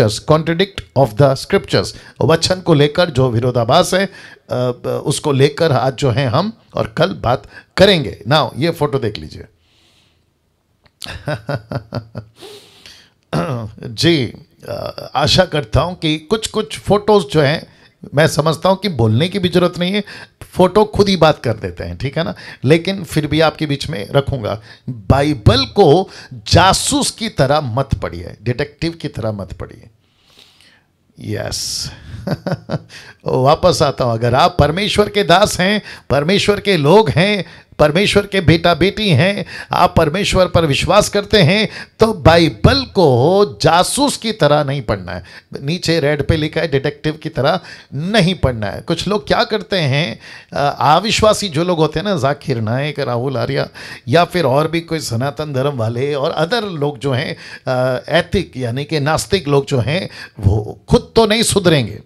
Scriptures contradict of the scriptures वचन को लेकर जो विरोधाभास है उसको लेकर आज जो है हम और कल बात करेंगे ना ये फोटो देख लीजिए जी आशा करता हूं कि कुछ कुछ फोटोज़ जो हैं मैं समझता हूं कि बोलने की भी जरूरत नहीं है फोटो खुद ही बात कर देते हैं ठीक है ना लेकिन फिर भी आपके बीच में रखूंगा बाइबल को जासूस की तरह मत पढ़िए डिटेक्टिव की तरह मत पढ़िए यस वापस आता हूं अगर आप परमेश्वर के दास हैं परमेश्वर के लोग हैं परमेश्वर के बेटा बेटी हैं आप परमेश्वर पर विश्वास करते हैं तो बाइबल को जासूस की तरह नहीं पढ़ना है नीचे रेड पे लिखा है डिटेक्टिव की तरह नहीं पढ़ना है कुछ लोग क्या करते हैं अविश्वासी जो लोग होते हैं ना जाकिर नायक राहुल आर्या या फिर और भी कोई सनातन धर्म वाले और अदर लोग जो हैं एथिक यानी कि नास्तिक लोग जो हैं वो खुद तो नहीं सुधरेंगे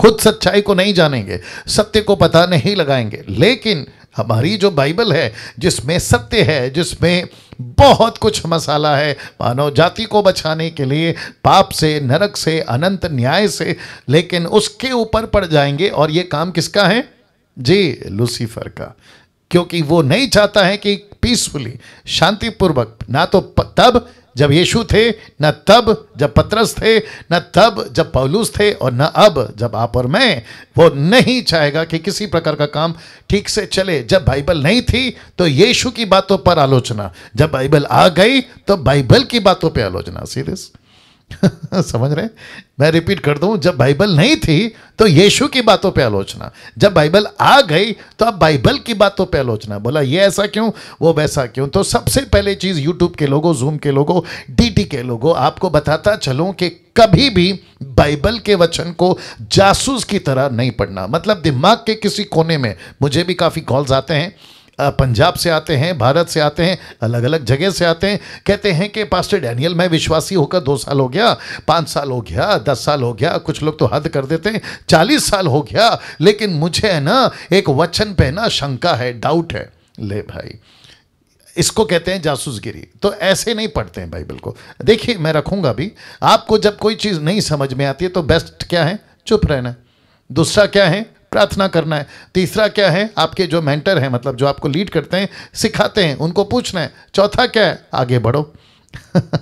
खुद सच्चाई को नहीं जानेंगे सत्य को पता नहीं लगाएंगे लेकिन हमारी जो बाइबल है जिसमें सत्य है जिसमें बहुत कुछ मसाला है मानव जाति को बचाने के लिए पाप से नरक से अनंत न्याय से लेकिन उसके ऊपर पड़ जाएंगे और ये काम किसका है जी लूसीफर का क्योंकि वो नहीं चाहता है कि पीसफुली शांतिपूर्वक ना तो तब जब यीशु थे न तब जब पत्रस थे न तब जब पौलूस थे और न अब जब आप और मैं वो नहीं चाहेगा कि किसी प्रकार का काम ठीक से चले जब बाइबल नहीं थी तो यीशु की बातों पर आलोचना जब बाइबल आ गई तो बाइबल की बातों पर आलोचना सीरियस समझ रहे मैं रिपीट कर दूं जब बाइबल नहीं थी तो यीशु की बातों पे आलोचना जब बाइबल आ गई तो अब बाइबल की बातों पे आलोचना बोला ये ऐसा क्यों वो वैसा क्यों तो सबसे पहले चीज़ यूट्यूब के लोगों जूम के लोगों डीटी के लोगों आपको बताता चलूं कि कभी भी बाइबल के वचन को जासूस की तरह नहीं पढ़ना मतलब दिमाग के किसी कोने में मुझे भी काफ़ी कॉल्स आते हैं पंजाब से आते हैं भारत से आते हैं अलग अलग जगह से आते हैं कहते हैं कि पास्टर डैनियल मैं विश्वासी होकर दो साल हो गया पाँच साल हो गया दस साल हो गया कुछ लोग तो हद कर देते हैं चालीस साल हो गया लेकिन मुझे है ना एक वचन पे ना शंका है डाउट है ले भाई इसको कहते हैं जासूसगिरी तो ऐसे नहीं पढ़ते हैं बाइबल को देखिए मैं रखूंगा भी आपको जब कोई चीज़ नहीं समझ में आती है तो बेस्ट क्या है चुप रहना दूसरा क्या है प्रार्थना करना है तीसरा क्या है आपके जो मेंटर हैं मतलब जो आपको लीड करते हैं सिखाते हैं उनको पूछना है चौथा क्या है आगे बढ़ो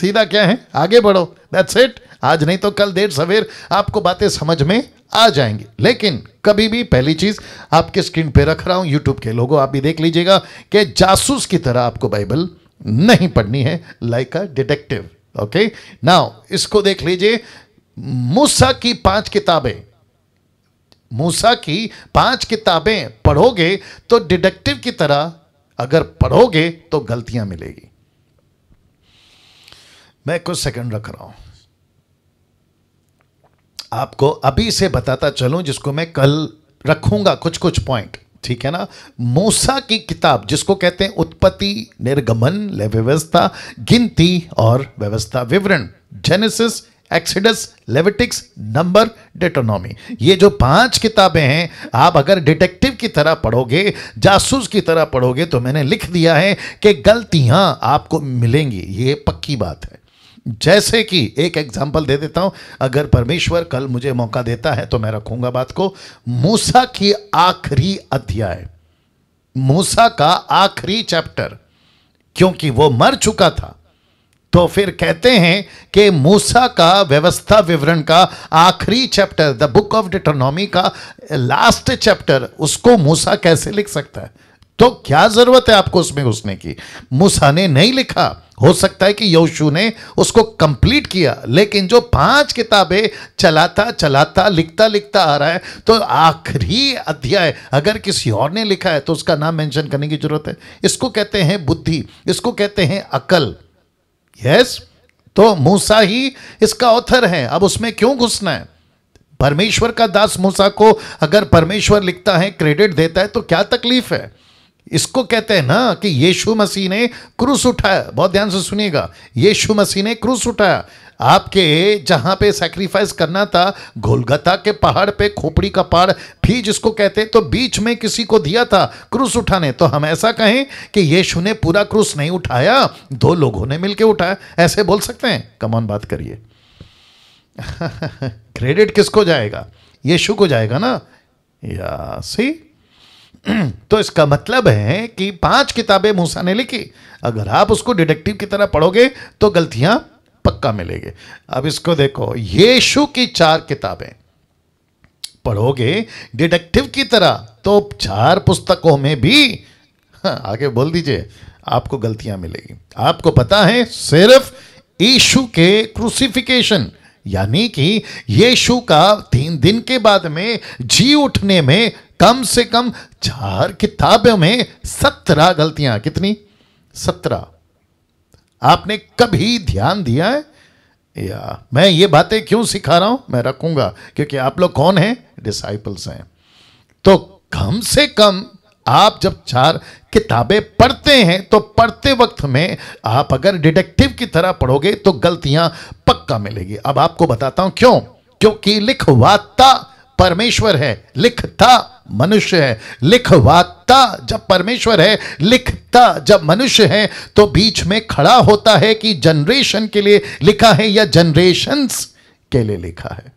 सीधा क्या है आगे बढ़ो दैट्स इट आज नहीं तो कल देर सवेर आपको बातें समझ में आ जाएंगी लेकिन कभी भी पहली चीज़ आपके स्क्रीन पे रख रहा हूं यूट्यूब के लोगों आप भी देख लीजिएगा कि जासूस की तरह आपको बाइबल नहीं पढ़नी है like a detective okay now इसको देख लीजिए मूसा की पांच किताबें मूसा की पांच किताबें पढ़ोगे तो डिडक्टिव की तरह अगर पढ़ोगे तो गलतियां मिलेगी मैं कुछ सेकंड रख रहा हूं आपको अभी से बताता चलूं जिसको मैं कल रखूंगा कुछ कुछ पॉइंट ठीक है ना मूसा की किताब जिसको कहते हैं उत्पत्ति निर्गमन व्यवस्था गिनती और व्यवस्था विवरण जेनेसिस एक्सीडस लेविटिक्स नंबर डेटोनॉमी ये जो पांच किताबें हैं आप अगर डिटेक्टिव की तरह पढ़ोगे जासूस की तरह पढ़ोगे तो मैंने लिख दिया है कि गलतियां आपको मिलेंगी ये पक्की बात है जैसे कि एक एग्जाम्पल दे देता हूं अगर परमेश्वर कल मुझे मौका देता है तो मैं रखूंगा बात को मूसा की आखिरी अध्याय मूसा का आखिरी चैप्टर क्योंकि वो मर चुका था तो फिर कहते हैं कि मूसा का व्यवस्था विवरण का आखिरी chapter the book of Deuteronomy का लास्ट चैप्टर उसको मूसा कैसे लिख सकता है तो क्या जरूरत है आपको उसमें घुसने की मूसा ने नहीं लिखा हो सकता है कि यौशु ने उसको कंप्लीट किया लेकिन जो पांच किताबें चलाता चलाता लिखता लिखता आ रहा है तो आखिरी अध्याय अगर किसी और ने लिखा है तो उसका नाम मेंशन करने की जरूरत है इसको कहते हैं बुद्धि इसको कहते हैं अकल यस तो मूसा ही इसका ऑथर है अब उसमें क्यों घुसना है परमेश्वर का दास मूसा को अगर परमेश्वर लिखता है क्रेडिट देता है तो क्या तकलीफ है इसको कहते हैं ना कि यीशु मसीह ने क्रूस उठाया बहुत ध्यान से सुनिएगा यीशु मसीह ने क्रूस उठाया आपके जहां पे सेक्रीफाइस करना था गोलगता के पहाड़ पे खोपड़ी का पहाड़ भी जिसको कहते तो बीच में किसी को दिया था क्रूस उठाने तो हम ऐसा कहें कि यीशु ने पूरा क्रूस नहीं उठाया दो लोगों ने मिलकर उठाया ऐसे बोल सकते हैं कमॉन बात करिए क्रेडिट किसको जाएगा यीशु को जाएगा ना या सी तो इसका मतलब है कि पांच किताबें मूसा ने लिखी अगर आप उसको डिटेक्टिव की तरह पढ़ोगे तो गलतियां पक्का मिलेगी अब इसको देखो यीशु की चार किताबें पढ़ोगे डिटेक्टिव की तरह तो चार पुस्तकों में भी हाँ, आगे बोल दीजिए आपको गलतियां मिलेगी आपको पता है सिर्फ यीशु के क्रूसिफिकेशन यानी कि यीशु का तीन दिन के बाद में जी उठने में कम से कम चार किताबों में सत्रह गलतियां कितनी सत्रह आपने कभी ध्यान दिया है या मैं ये बातें क्यों सिखा रहा हूं मैं रखूंगा क्योंकि आप लोग कौन हैं डिसाइपल्स हैं तो कम से कम आप जब चार किताबें पढ़ते हैं तो पढ़ते वक्त में आप अगर डिटेक्टिव की तरह पढ़ोगे तो गलतियां पक्का मिलेगी अब आपको बताता हूं क्यों क्योंकि लिखवाता परमेश्वर है लिखता मनुष्य है लिखवाता जब परमेश्वर है लिखता जब मनुष्य है तो बीच में खड़ा होता है कि जनरेशन के लिए लिखा है या जनरेशंस के लिए लिखा है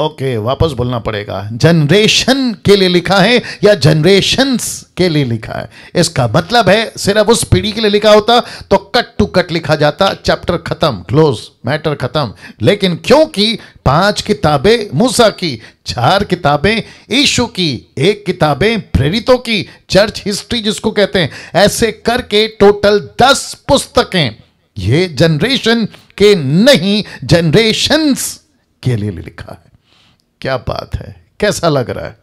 ओके वापस बोलना पड़ेगा जनरेशन के लिए लिखा है या जनरेशन के लिए लिखा है इसका मतलब है सिर्फ उस पीढ़ी के लिए लिखा होता तो कट टू कट लिखा जाता चैप्टर खत्म क्लोज मैटर खत्म लेकिन क्योंकि पांच किताबें मूसा की चार किताबें ईशु की एक किताबें प्रेरितों की चर्च हिस्ट्री जिसको कहते हैं ऐसे करके टोटल दस पुस्तकें ये जनरेशन के नहीं जनरेशन के लिए लिखा है क्या बात है कैसा लग रहा है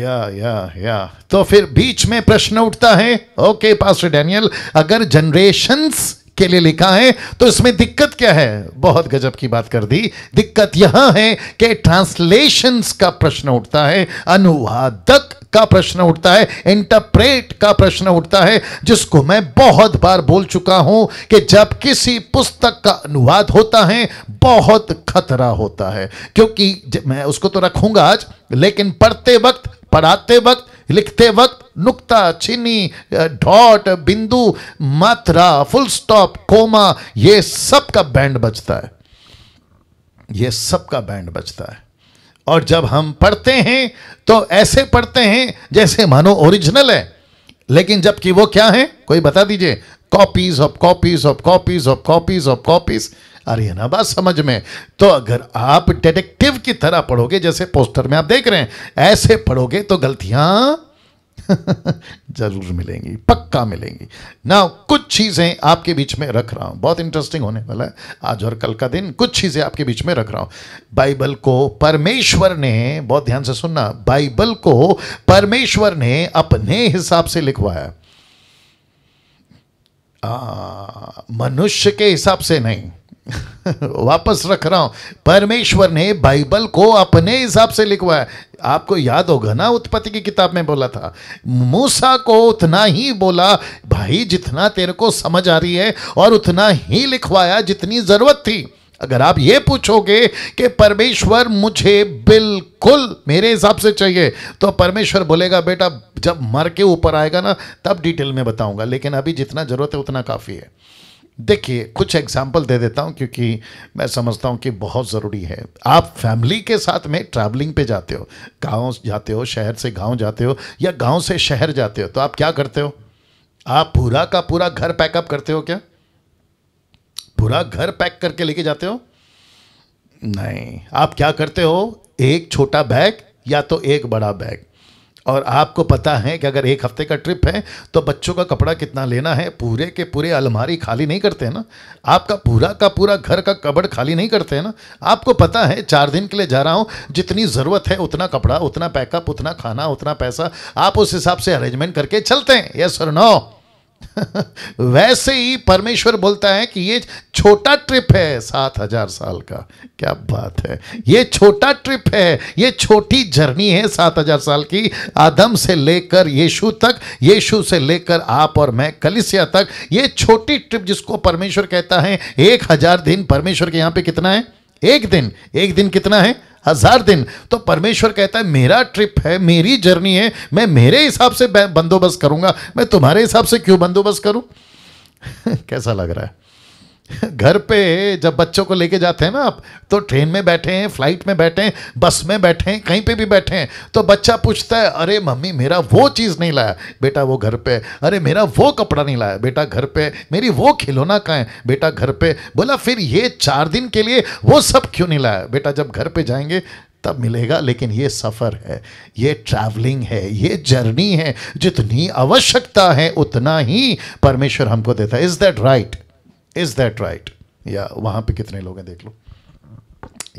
या या या तो फिर बीच में प्रश्न उठता है ओके पास्टर डैनियल अगर जनरेशंस के लिए लिखा है तो इसमें दिक्कत क्या है बहुत गजब की बात कर दी दिक्कत यह है कि ट्रांसलेशंस का प्रश्न उठता है अनुवादक का प्रश्न उठता है इंटरप्रेट का प्रश्न उठता है जिसको मैं बहुत बार बोल चुका हूं कि जब किसी पुस्तक का अनुवाद होता है बहुत खतरा होता है क्योंकि मैं उसको तो रखूंगा आज लेकिन पढ़ते वक्त पढ़ाते वक्त लिखते वक्त नुक्ता चीनी डॉट बिंदु मात्रा फुल स्टॉप कोमा ये सब का बैंड बजता है ये सब का बैंड बजता है और जब हम पढ़ते हैं तो ऐसे पढ़ते हैं जैसे मानो ओरिजिनल है लेकिन जबकि वो क्या है कोई बता दीजिए copies of copies of copies of copies of copies अरे ना बात समझ में तो अगर आप डिटेक्टिव की तरह पढ़ोगे जैसे पोस्टर में आप देख रहे हैं ऐसे पढ़ोगे तो गलतियां जरूर मिलेंगी पक्का मिलेंगी ना कुछ चीज़ें आपके बीच में रख रहा हूं बहुत इंटरेस्टिंग होने वाला है आज और कल का दिन कुछ चीज़ें आपके बीच में रख रहा हूं बाइबल को परमेश्वर ने बहुत ध्यान से सुनना बाइबल को परमेश्वर ने अपने हिसाब से लिखवाया मनुष्य के हिसाब से नहीं वापस रख रहा हूं परमेश्वर ने बाइबल को अपने हिसाब से लिखवाया आपको याद होगा ना उत्पत्ति की किताब में बोला था मूसा को उतना ही बोला भाई जितना तेरे को समझ आ रही है और उतना ही लिखवाया जितनी ज़रूरत थी अगर आप ये पूछोगे कि परमेश्वर मुझे बिल्कुल मेरे हिसाब से चाहिए तो परमेश्वर बोलेगा बेटा जब मर के ऊपर आएगा ना तब डिटेल में बताऊंगा लेकिन अभी जितना ज़रूरत है उतना काफ़ी है देखिए कुछ एग्जाम्पल दे देता हूं क्योंकि मैं समझता हूं कि बहुत ज़रूरी है आप फैमिली के साथ में ट्रैवलिंग पे जाते हो गांव जाते हो शहर से गांव जाते हो या गांव से शहर जाते हो तो आप क्या करते हो आप पूरा का पूरा घर पैकअप करते हो क्या पूरा घर पैक करके लेके जाते हो नहीं आप क्या करते हो एक छोटा बैग या तो एक बड़ा बैग और आपको पता है कि अगर एक हफ्ते का ट्रिप है तो बच्चों का कपड़ा कितना लेना है पूरे के पूरे अलमारी खाली नहीं करते हैं ना आपका पूरा का पूरा घर का कबड़ खाली नहीं करते हैं ना आपको पता है चार दिन के लिए जा रहा हूँ जितनी ज़रूरत है उतना कपड़ा उतना पैकअप उतना खाना उतना पैसा आप उस हिसाब से अरेंजमेंट करके चलते हैं यस और नो वैसे ही परमेश्वर बोलता है कि ये छोटा ट्रिप है सात हजार साल का क्या बात है ये छोटा ट्रिप है ये छोटी जर्नी है सात हजार साल की आदम से लेकर यीशु तक यीशु से लेकर आप और मैं कलिसिया तक ये छोटी ट्रिप जिसको परमेश्वर कहता है एक हजार दिन परमेश्वर के यहां पे कितना है एक दिन एक दिन कितना है हजार दिन तो परमेश्वर कहता है मेरा ट्रिप है मेरी जर्नी है मैं मेरे हिसाब से बंदोबस्त करूंगा मैं तुम्हारे हिसाब से क्यों बंदोबस्त करूं कैसा लग रहा है घर पे जब बच्चों को लेके जाते हैं ना आप तो ट्रेन में बैठे हैं फ्लाइट में बैठे हैं बस में बैठे हैं कहीं पे भी बैठे हैं तो बच्चा पूछता है अरे मम्मी मेरा वो चीज़ नहीं लाया बेटा वो घर पे अरे मेरा वो कपड़ा नहीं लाया बेटा घर पे मेरी वो खिलौना कहाँ है बेटा घर पे बोला फिर ये चार दिन के लिए वो सब क्यों नहीं लाया बेटा जब घर पर जाएंगे तब मिलेगा लेकिन ये सफ़र है ये ट्रैवलिंग है ये जर्नी है जितनी आवश्यकता है उतना ही परमेश्वर हमको देता है is that right is that right या वहां पे कितने लोग हैं देख लो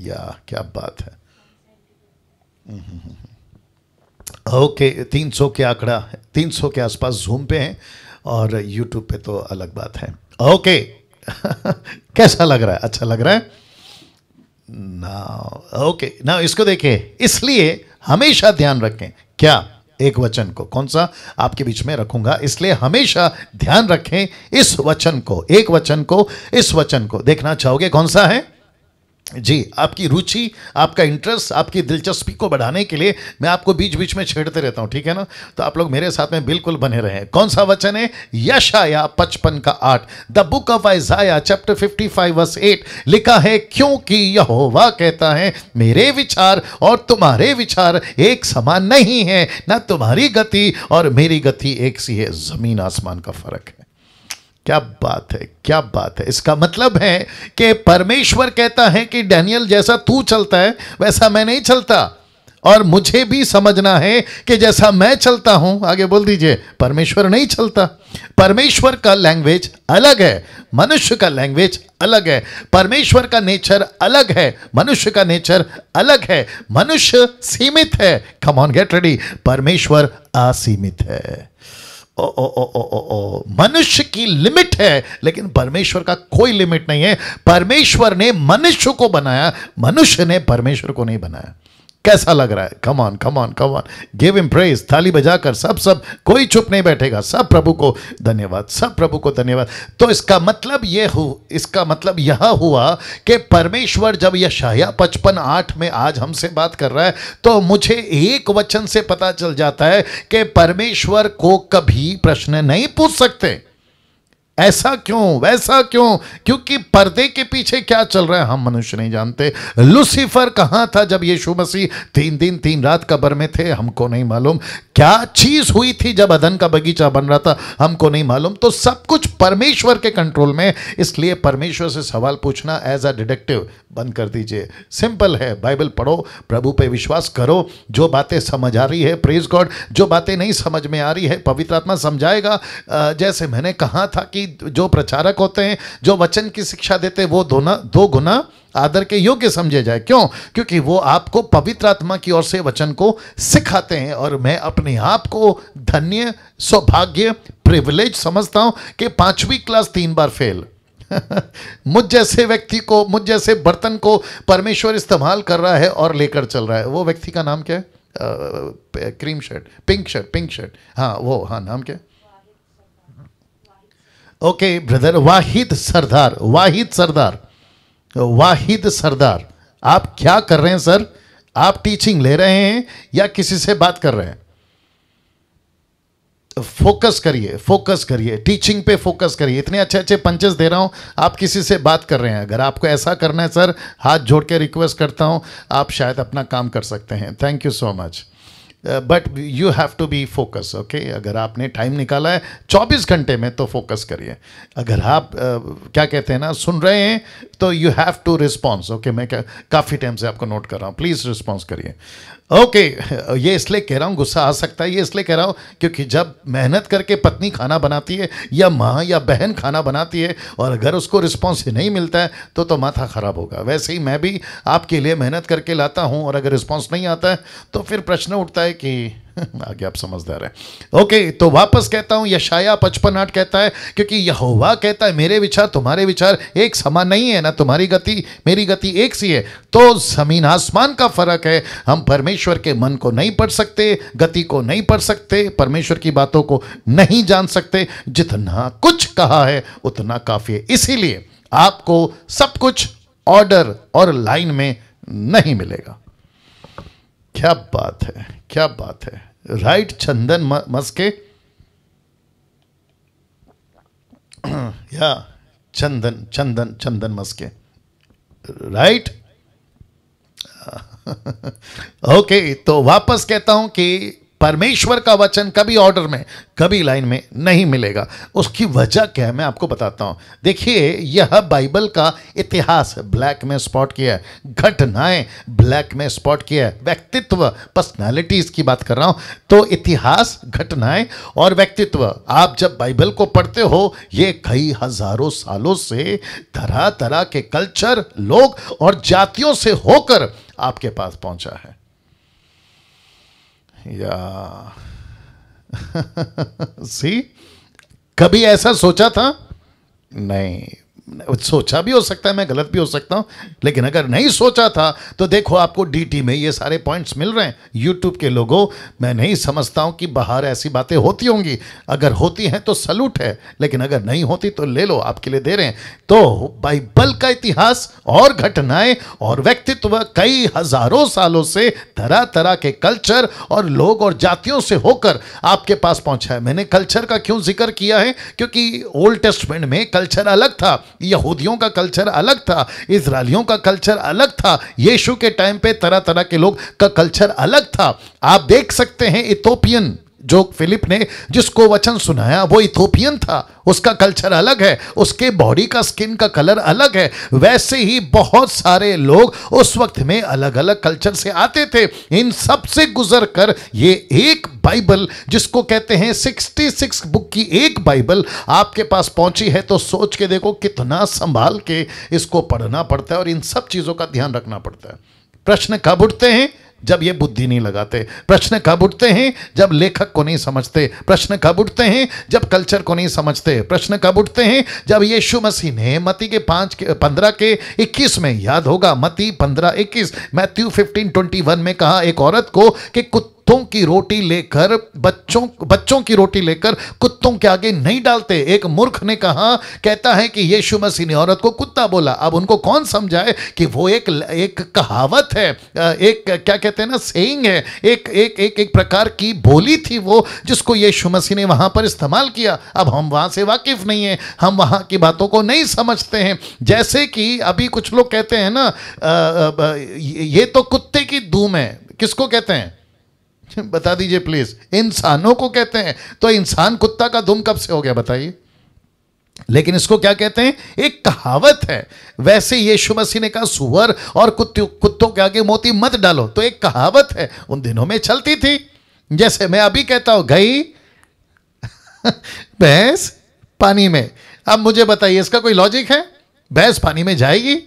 या क्या बात है ओके हम्म, हम्म, हम्म, तीन सौ के आंकड़ा तीन सौ के आसपास जूम पे हैं और यूट्यूब पे तो अलग बात है ओके कैसा लग रहा है अच्छा लग रहा है ना ओके ना इसको देखिए इसलिए हमेशा ध्यान रखें क्या एक वचन को कौन सा आपके बीच में रखूंगा इसलिए हमेशा ध्यान रखें इस वचन को एक वचन को इस वचन को देखना चाहोगे कौन सा है जी आपकी रुचि आपका इंटरेस्ट आपकी दिलचस्पी को बढ़ाने के लिए मैं आपको बीच बीच में छेड़ते रहता हूँ ठीक है ना तो आप लोग मेरे साथ में बिल्कुल बने रहे कौन सा वचन है यशाया पचपन का आठ the book of Isaiah chapter fifty five verse eight लिखा है क्योंकि यहोवा कहता है मेरे विचार और तुम्हारे विचार एक समान नहीं है ना तुम्हारी गति और मेरी गति एक सी है जमीन आसमान का फर्क है क्या बात है क्या बात है इसका मतलब है कि परमेश्वर कहता है कि डैनियल जैसा तू चलता है वैसा मैं नहीं चलता और मुझे भी समझना है कि जैसा मैं चलता हूं आगे बोल दीजिए परमेश्वर नहीं चलता परमेश्वर का लैंग्वेज अलग है मनुष्य का लैंग्वेज अलग है परमेश्वर का नेचर अलग है मनुष्य का नेचर अलग है मनुष्य सीमित है कम ऑन गेट रेडी परमेश्वर असीमित है ओ ओ ओ ओ ओ ओ मनुष्य की लिमिट है लेकिन परमेश्वर का कोई लिमिट नहीं है परमेश्वर ने मनुष्य को बनाया मनुष्य ने परमेश्वर को नहीं बनाया कैसा लग रहा है कमान कमान कमान गिव इम प्रेज थाली बजाकर सब सब कोई चुप नहीं बैठेगा सब प्रभु को धन्यवाद सब प्रभु को धन्यवाद तो इसका मतलब यह हो इसका मतलब यह हुआ कि परमेश्वर जब यह शाया पचपन आठ में आज हमसे बात कर रहा है तो मुझे एक वचन से पता चल जाता है कि परमेश्वर को कभी प्रश्न नहीं पूछ सकते ऐसा क्यों वैसा क्यों क्योंकि पर्दे के पीछे क्या चल रहा है हम मनुष्य नहीं जानते लुसिफर कहां था जब यीशु मसीह तीन दिन तीन रात कब्र में थे हमको नहीं मालूम क्या चीज हुई थी जब अदन का बगीचा बन रहा था हमको नहीं मालूम तो सब कुछ परमेश्वर के कंट्रोल में इसलिए परमेश्वर से सवाल पूछना एज अ डिडेक्टिव बंद कर दीजिए सिंपल है बाइबल पढ़ो प्रभु पे विश्वास करो जो बातें समझ आ रही है प्रेज गॉड जो बातें नहीं समझ में आ रही है पवित्र आत्मा समझाएगा जैसे मैंने कहा था कि जो प्रचारक होते हैं जो वचन की शिक्षा देते हैं वो दोना दो गुना आदर के योग्य समझे जाए क्यों क्योंकि वो आपको पवित्र आत्मा की ओर से वचन को सिखाते हैं और मैं अपने आप को धन्य सौभाग्य प्रिविलेज समझता हूं कि पांचवी क्लास तीन बार फेल मुझ जैसे व्यक्ति को मुझ जैसे बर्तन को परमेश्वर इस्तेमाल कर रहा है और लेकर चल रहा है वो व्यक्ति का नाम क्या है आ, cream shirt pink shirt pink shirt हाँ वो हाँ नाम क्या ओके ब्रदर वाहिद सरदार वाहिद सरदार वाहिद सरदार आप क्या कर रहे हैं सर आप टीचिंग ले रहे हैं या किसी से बात कर रहे हैं फोकस करिए फोकस करिए टीचिंग पे फोकस करिए इतने अच्छे अच्छे पंचेस दे रहा हूं आप किसी से बात कर रहे हैं अगर आपको ऐसा करना है सर हाथ जोड़ के रिक्वेस्ट करता हूं आप शायद अपना काम कर सकते हैं thank you so much but you have to be focus okay अगर आपने टाइम निकाला है 24 घंटे में तो फोकस करिए अगर आप uh, क्या कहते हैं ना सुन रहे हैं तो you have to response okay मैं क्या काफ़ी टाइम से आपको नोट कर रहा हूँ प्लीज़ रिस्पॉन्स करिए ओके okay, ये इसलिए कह रहा हूँ गुस्सा आ सकता है ये इसलिए कह रहा हूँ क्योंकि जब मेहनत करके पत्नी खाना बनाती है या माँ या बहन खाना बनाती है और अगर उसको रिस्पॉन्स नहीं मिलता है तो तो माथा ख़राब होगा वैसे ही मैं भी आपके लिए मेहनत करके लाता हूँ और अगर रिस्पॉन्स नहीं आता है तो फिर प्रश्न उठता है कि आगे आप समझदार हैं ओके तो वापस कहता हूं यशाया पचपन आठ कहता है क्योंकि यहोवा कहता है मेरे विचार तुम्हारे विचार एक समान नहीं है ना तुम्हारी गति मेरी गति एक सी है तो जमीन आसमान का फर्क है हम परमेश्वर के मन को नहीं पढ़ सकते गति को नहीं पढ़ सकते परमेश्वर की बातों को नहीं जान सकते जितना कुछ कहा है उतना काफी है इसीलिए आपको सब कुछ ऑर्डर और लाइन में नहीं मिलेगा क्या बात है क्या बात है राइट चंदन मस्के या चंदन चंदन चंदन मस्के राइट ओके तो वापस कहता हूं कि परमेश्वर का वचन कभी ऑर्डर में कभी लाइन में नहीं मिलेगा उसकी वजह क्या है मैं आपको बताता हूं देखिए यह बाइबल का इतिहास ब्लैक में स्पॉट किया है घटनाएं ब्लैक में स्पॉट किया है व्यक्तित्व पर्सनालिटीज की बात कर रहा हूं तो इतिहास घटनाएं और व्यक्तित्व आप जब बाइबल को पढ़ते हो ये कई हजारों सालों से तरह तरह के कल्चर लोग और जातियों से होकर आपके पास पहुंचा है या सी कभी ऐसा सोचा था नहीं सोचा भी हो सकता है मैं गलत भी हो सकता हूँ लेकिन अगर नहीं सोचा था तो देखो आपको डीटी में ये सारे पॉइंट्स मिल रहे हैं यूट्यूब के लोगों मैं नहीं समझता हूँ कि बाहर ऐसी बातें होती होंगी अगर होती हैं तो सलूट है लेकिन अगर नहीं होती तो ले लो आपके लिए दे रहे हैं तो बाइबल का इतिहास और घटनाएं और व्यक्तित्व कई हजारों सालों से तरह तरह के कल्चर और लोग और जातियों से होकर आपके पास पहुंचा है मैंने कल्चर का क्यों जिक्र किया है क्योंकि ओल्ड टेस्टमेंट में कल्चर अलग था यहूदियों का कल्चर अलग था इसराइलियों का कल्चर अलग था यीशु के टाइम पे तरह तरह के लोग का कल्चर अलग था आप देख सकते हैं इथोपियन जो फिलिप ने जिसको वचन सुनाया वो इथोपियन था उसका कल्चर अलग है उसके बॉडी का स्किन का कलर अलग है वैसे ही बहुत सारे लोग उस वक्त में अलग अलग कल्चर से आते थे इन सब से गुजर कर ये एक बाइबल जिसको कहते हैं 66 बुक की एक बाइबल आपके पास पहुंची है तो सोच के देखो कितना संभाल के इसको पढ़ना पड़ता है और इन सब चीज़ों का ध्यान रखना पड़ता है प्रश्न कब उठते हैं जब ये बुद्धि नहीं लगाते प्रश्न कब उठते हैं जब लेखक को नहीं समझते प्रश्न कब उठते हैं जब कल्चर को नहीं समझते प्रश्न कब उठते हैं जब यीशु मसीह ने मती के पांच के पंद्रह के इक्कीस में याद होगा मती पंद्रह इक्कीस मैथ्यू फिफ्टीन ट्वेंटी वन में कहा एक औरत को कि कुत्ते कुत्तों की रोटी लेकर बच्चों बच्चों की रोटी लेकर कुत्तों के आगे नहीं डालते एक मूर्ख ने कहा कहता है कि यीशु मसीह ने औरत को कुत्ता बोला अब उनको कौन समझाए कि वो एक एक कहावत है एक क्या कहते हैं ना सेइंग है एक एक एक एक प्रकार की बोली थी वो जिसको यीशु मसीह ने वहाँ पर इस्तेमाल किया अब हम वहाँ से वाकिफ़ नहीं है हम वहाँ की बातों को नहीं समझते हैं जैसे कि अभी कुछ लोग कहते हैं ना ये तो कुत्ते की दूम है किसको कहते हैं बता दीजिए प्लीज इंसानों को कहते हैं तो इंसान कुत्ता का दुम कब से हो गया बताइए लेकिन इसको क्या कहते हैं एक कहावत है वैसे यीशु मसीह ने कहा सुअर और कुत्तों कुत्तों के आगे मोती मत डालो तो एक कहावत है उन दिनों में चलती थी जैसे मैं अभी कहता हूं गई भैंस पानी में अब मुझे बताइए इसका कोई लॉजिक है भैंस पानी में जाएगी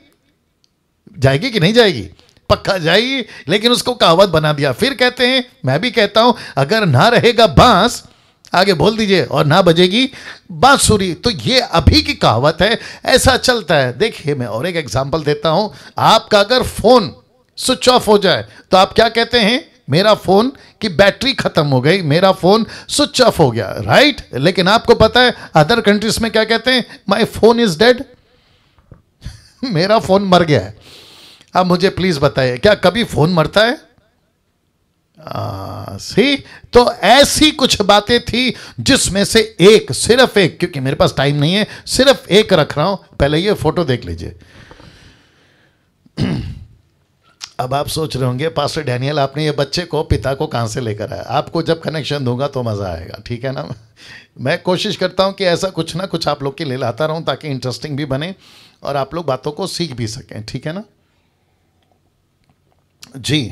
जाएगी कि नहीं जाएगी पक्का जाइए लेकिन उसको कहावत बना दिया फिर कहते हैं मैं भी कहता हूं अगर ना रहेगा बांस आगे बोल दीजिए और ना बजेगी बांसुरी तो ये अभी की कहावत है ऐसा चलता है देखिए मैं और एक एग्जाम्पल देता हूं आपका अगर फोन स्विच ऑफ हो जाए तो आप क्या कहते हैं मेरा फोन की बैटरी खत्म हो गई मेरा फोन स्विच ऑफ हो गया राइट लेकिन आपको पता है अदर कंट्रीज में क्या कहते हैं माई फोन इज डेड मेरा फोन मर गया है अब मुझे प्लीज बताइए क्या कभी फोन मरता है सी तो ऐसी कुछ बातें थी जिसमें से एक सिर्फ एक क्योंकि मेरे पास टाइम नहीं है सिर्फ एक रख रहा हूं पहले ये फोटो देख लीजिए अब आप सोच रहे होंगे पास्टर डैनियल आपने ये बच्चे को पिता को कहां से लेकर आया आपको जब कनेक्शन दूंगा तो मज़ा आएगा ठीक है ना मैं कोशिश करता हूं कि ऐसा कुछ ना कुछ आप लोग के लिए लाता रहूं ताकि इंटरेस्टिंग भी बने और आप लोग बातों को सीख भी सकें ठीक है ना जी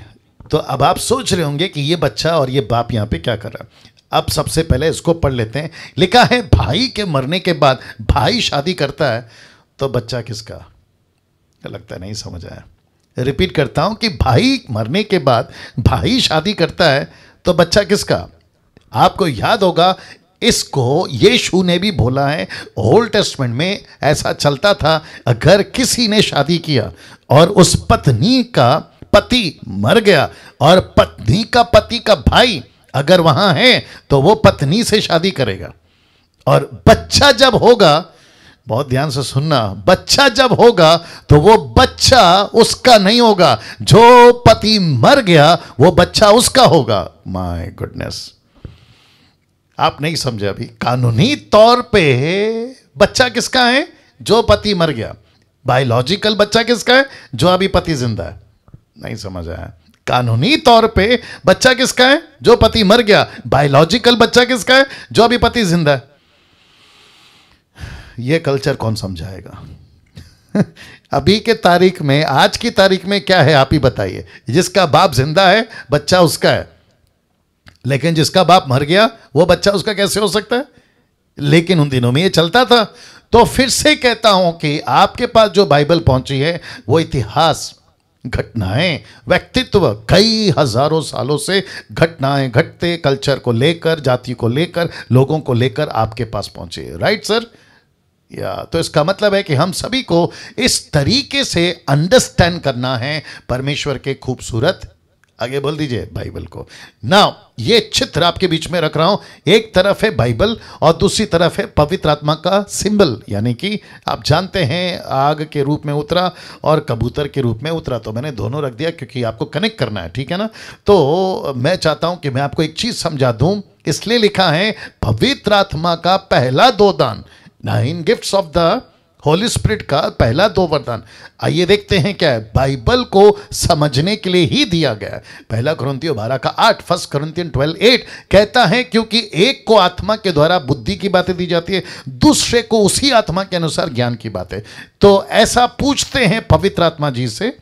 तो अब आप सोच रहे होंगे कि ये बच्चा और ये बाप यहाँ पे क्या कर रहा है अब सबसे पहले इसको पढ़ लेते हैं लिखा है भाई के मरने के बाद भाई शादी करता है तो बच्चा किसका लगता नहीं समझ आया रिपीट करता हूँ कि भाई मरने के बाद भाई शादी करता है तो बच्चा किसका आपको याद होगा इसको यीशु ने भी बोला है ओल्ड टेस्टमेंट में ऐसा चलता था अगर किसी ने शादी किया और उस पत्नी का पति मर गया और पत्नी का पति का भाई अगर वहां है तो वो पत्नी से शादी करेगा और बच्चा जब होगा बहुत ध्यान से सुनना बच्चा जब होगा तो वो बच्चा उसका नहीं होगा जो पति मर गया वो बच्चा उसका होगा माय गुडनेस आप नहीं समझे अभी कानूनी तौर पे बच्चा किसका है जो पति मर गया बायोलॉजिकल बच्चा किसका है जो अभी पति जिंदा है नहीं समझ आया कानूनी तौर पे बच्चा किसका है जो पति मर गया बायोलॉजिकल बच्चा किसका है जो अभी पति जिंदा है यह कल्चर कौन समझाएगा अभी के तारीख में आज की तारीख में क्या है आप ही बताइए जिसका बाप जिंदा है बच्चा उसका है लेकिन जिसका बाप मर गया वो बच्चा उसका कैसे हो सकता है लेकिन उन दिनों में ये चलता था तो फिर से कहता हूं कि आपके पास जो बाइबल पहुंची है वो इतिहास घटनाएं व्यक्तित्व कई हजारों सालों से घटनाएं घटते कल्चर को लेकर जाति को लेकर लोगों को लेकर आपके पास पहुंचे राइट सर या तो इसका मतलब है कि हम सभी को इस तरीके से अंडरस्टैंड करना है परमेश्वर के खूबसूरत आगे बोल दीजिए बाइबल को ना ये चित्र आपके बीच में रख रहा हूं एक तरफ है बाइबल और दूसरी तरफ है पवित्र आत्मा का सिंबल यानी कि आप जानते हैं आग के रूप में उतरा और कबूतर के रूप में उतरा तो मैंने दोनों रख दिया क्योंकि आपको कनेक्ट करना है ठीक है ना तो मैं चाहता हूं कि मैं आपको एक चीज समझा दू इसलिए लिखा है पवित्र आत्मा का पहला दो दान nine gift of the holy spirit का पहला दो वरदान आइए देखते हैं क्या है बाइबल को समझने के लिए ही दिया गया है पहला क्रंथियो बारह का आठ फर्स्ट क्रंथियन ट्वेल्व एट कहता है क्योंकि एक को आत्मा के द्वारा बुद्धि की बातें दी जाती है दूसरे को उसी आत्मा के अनुसार ज्ञान की बातें तो ऐसा पूछते हैं पवित्र आत्मा जी से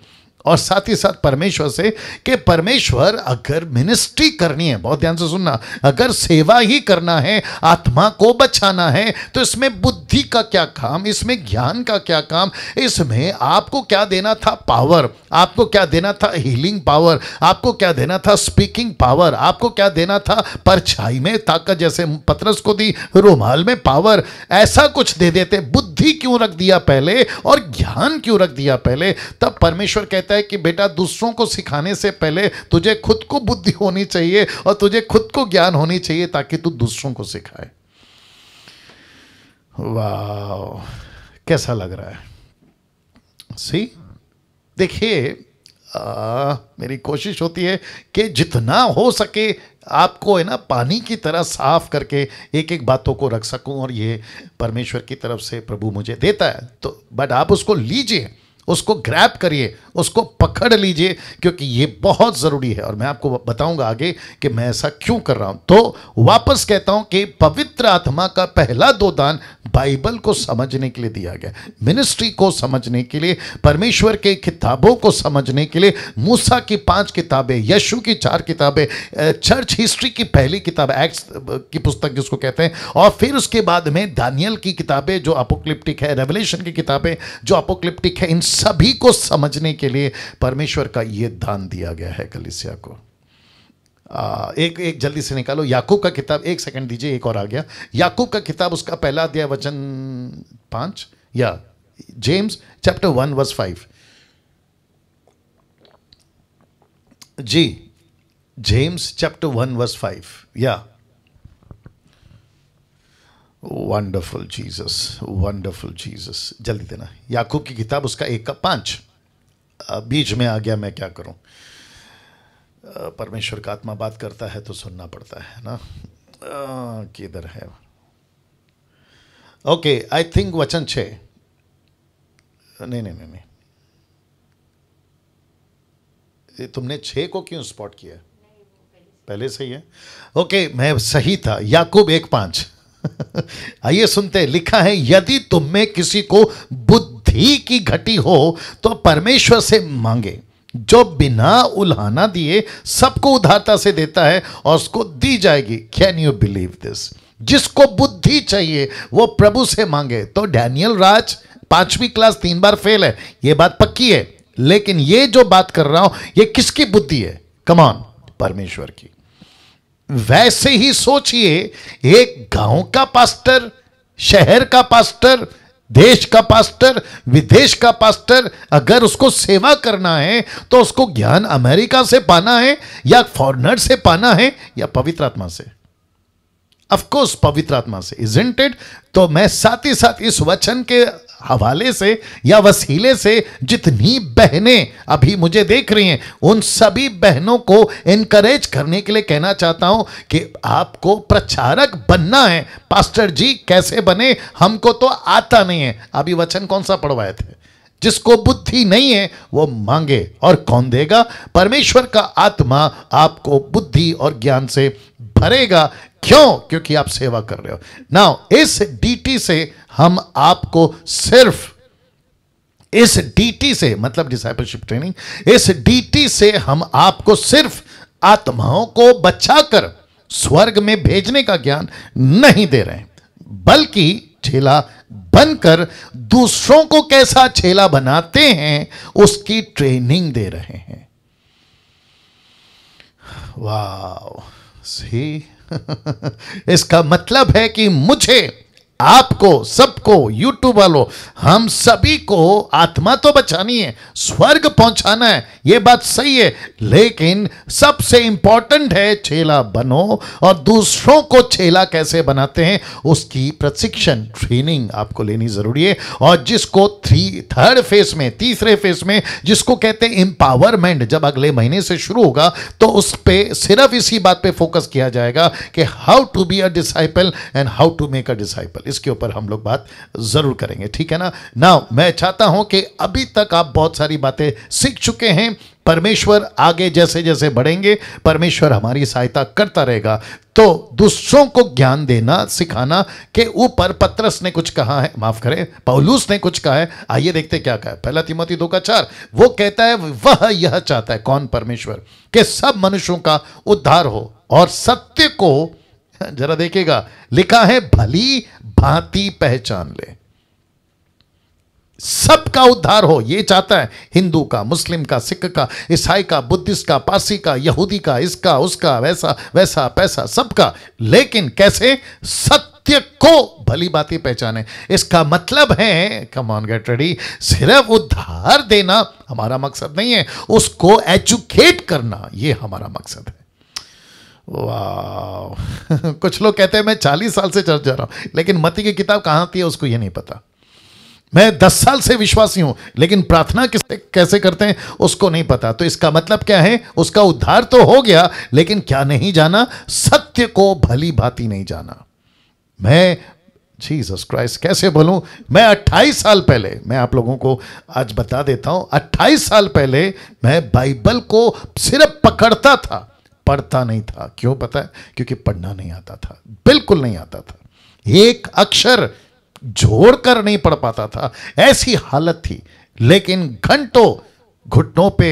और साथ ही साथ परमेश्वर से कि परमेश्वर अगर मिनिस्ट्री करनी है बहुत ध्यान से सुनना अगर सेवा ही करना है आत्मा को बचाना है तो इसमें बुद्धि का क्या काम इसमें ज्ञान का क्या काम इसमें आपको क्या देना था पावर आपको क्या देना था हीलिंग पावर आपको क्या देना था स्पीकिंग पावर आपको क्या देना था परछाई में ताकत जैसे पत्रस को दी रूमाल में पावर ऐसा कुछ दे देते बुद्ध बुद्धि क्यों रख दिया पहले और ज्ञान क्यों रख दिया पहले तब परमेश्वर कहता है कि बेटा दूसरों को सिखाने से पहले तुझे खुद को बुद्धि होनी चाहिए और तुझे खुद को ज्ञान होनी चाहिए ताकि तू दूसरों को सिखाए वाह कैसा लग रहा है सी देखिए आ, मेरी कोशिश होती है कि जितना हो सके आपको है ना पानी की तरह साफ करके एक एक बातों को रख सकूं और ये परमेश्वर की तरफ से प्रभु मुझे देता है तो बट आप उसको लीजिए उसको ग्रैप करिए उसको पकड़ लीजिए क्योंकि ये बहुत ज़रूरी है और मैं आपको बताऊंगा आगे कि मैं ऐसा क्यों कर रहा हूं तो वापस कहता हूं कि पवित्र आत्मा का पहला दो दान बाइबल को समझने के लिए दिया गया मिनिस्ट्री को समझने के लिए परमेश्वर के किताबों को समझने के लिए मूसा की पांच किताबें यशु की चार किताबें चर्च हिस्ट्री की पहली किताब एक्ट की पुस्तक जिसको कहते हैं और फिर उसके बाद में दानियल की किताबें जो अपोक्लिप्टिक है रेवलेशन की किताबें जो अपोक्लिप्टिक है इन सभी को समझने के लिए परमेश्वर का ये दान दिया गया है कलिसिया को आ, एक एक जल्दी से निकालो याकूब का किताब एक सेकंड दीजिए एक और आ गया याकूब का किताब उसका पहला अध्याय वचन पांच या James chapter one verse five जी James chapter one verse five या वंडरफुल जीसस वंडरफुल जीसस जल्दी देना याकूब की किताब उसका एक का पांच बीच में आ गया मैं क्या करूं परमेश्वर का आत्मा बात करता है तो सुनना पड़ता है ना किधर है ओके आई थिंक वचन छे नहीं नहीं नहीं नहीं तुमने छे को क्यों स्पॉट किया पहले सही है ओके मैं सही था याकूब एक पांच आइए सुनते लिखा है यदि तुम में किसी को बुद्धि की घटी हो तो परमेश्वर से मांगे जो बिना उल्हाना दिए सबको उधारता से देता है और उसको दी जाएगी कैन यू बिलीव दिस जिसको बुद्धि चाहिए वो प्रभु से मांगे तो डैनियल राज पांचवी क्लास तीन बार फेल है ये बात पक्की है लेकिन ये जो बात कर रहा हूं ये किसकी बुद्धि है कमान परमेश्वर की वैसे ही सोचिए एक गांव का पास्टर शहर का पास्टर देश का पास्टर विदेश का पास्टर अगर उसको सेवा करना है तो उसको ज्ञान अमेरिका से पाना है या फॉरनर से पाना है या पवित्र आत्मा से ऑफ कोर्स पवित्र आत्मा से इज इंटेड तो मैं साथ ही साथ इस वचन के हवाले से या वसीले से जितनी बहनें अभी मुझे देख रही हैं उन सभी बहनों को इनकरेज करने के लिए कहना चाहता हूं कि आपको प्रचारक बनना है पास्टर जी कैसे बने हमको तो आता नहीं है अभी वचन कौन सा पढ़वाए थे जिसको बुद्धि नहीं है वो मांगे और कौन देगा परमेश्वर का आत्मा आपको बुद्धि और ज्ञान से भरेगा क्यों क्योंकि आप सेवा कर रहे हो ना इस डीटी से हम आपको सिर्फ इस डीटी से मतलब डिसाइपलशिप ट्रेनिंग इस डीटी से हम आपको सिर्फ आत्माओं को बचाकर स्वर्ग में भेजने का ज्ञान नहीं दे रहे बल्कि छेला बनकर दूसरों को कैसा छेला बनाते हैं उसकी ट्रेनिंग दे रहे हैं वाह सी इसका मतलब है कि मुझे आपको सबको यूट्यूब वालों हम सभी को आत्मा तो बचानी है स्वर्ग पहुंचाना है यह बात सही है लेकिन सबसे इंपॉर्टेंट है चेला बनो और दूसरों को चेला कैसे बनाते हैं उसकी प्रशिक्षण ट्रेनिंग आपको लेनी जरूरी है और जिसको थ्री थर्ड फेज में तीसरे फेज में जिसको कहते हैं इंपावरमेंट जब अगले महीने से शुरू होगा तो उस पर सिर्फ इसी बात पर फोकस किया जाएगा कि how to be a disciple and how to make a disciple इसके ऊपर हम लोग बात ज़रूर करेंगे ठीक है ना ना मैं चाहता हूं कि अभी तक आप बहुत सारी बातें सीख चुके हैं परमेश्वर आगे जैसे जैसे बढ़ेंगे परमेश्वर हमारी सहायता करता रहेगा तो दूसरों को ज्ञान देना सिखाना के ऊपर पत्रस ने कुछ कहा है माफ करें पौलूस ने कुछ कहा है आइए देखते क्या कहा पहला तिमोती दो का चार वो कहता है वह यह चाहता है कौन परमेश्वर के सब मनुष्यों का उद्धार हो और सत्य को जरा देखिएगा लिखा है भली भांति पहचान ले सबका उद्धार हो ये चाहता है हिंदू का मुस्लिम का सिख का ईसाई का बुद्धिस्ट का पारसी का यहूदी का इसका उसका वैसा वैसा पैसा सबका लेकिन कैसे सत्य को भली बातें पहचाने इसका मतलब है कम ऑन गेट रेडी सिर्फ उद्धार देना हमारा मकसद नहीं है उसको एजुकेट करना ये हमारा मकसद है वाह कुछ लोग कहते हैं मैं चालीस साल से चर्च जा रहा हूं लेकिन मती की किताब कहां आती है उसको यह नहीं पता मैं दस साल से विश्वासी हूं लेकिन प्रार्थना किस कैसे करते हैं उसको नहीं पता तो इसका मतलब क्या है उसका उद्धार तो हो गया लेकिन क्या नहीं जाना सत्य को भली भांति नहीं जाना मैं जीसस क्राइस्ट कैसे बोलूं मैं 28 साल पहले मैं आप लोगों को आज बता देता हूं 28 साल पहले मैं बाइबल को सिर्फ पकड़ता था पढ़ता नहीं था क्यों पता है क्योंकि पढ़ना नहीं आता था बिल्कुल नहीं आता था एक अक्षर झोड़ कर नहीं पढ़ पाता था ऐसी हालत थी लेकिन घंटों घुटनों पे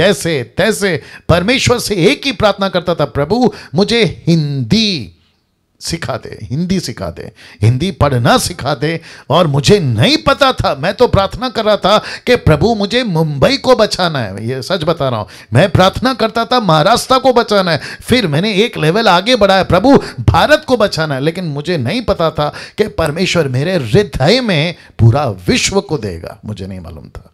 जैसे तैसे परमेश्वर से एक ही प्रार्थना करता था प्रभु मुझे हिंदी सिखा दे हिंदी सिखा दे हिंदी पढ़ना सिखा दे और मुझे नहीं पता था मैं तो प्रार्थना कर रहा था कि प्रभु मुझे मुंबई को बचाना है ये सच बता रहा हूं मैं प्रार्थना करता था महाराष्ट्र को बचाना है फिर मैंने एक लेवल आगे बढ़ाया प्रभु भारत को बचाना है लेकिन मुझे नहीं पता था कि परमेश्वर मेरे हृदय में पूरा विश्व को देगा मुझे नहीं मालूम था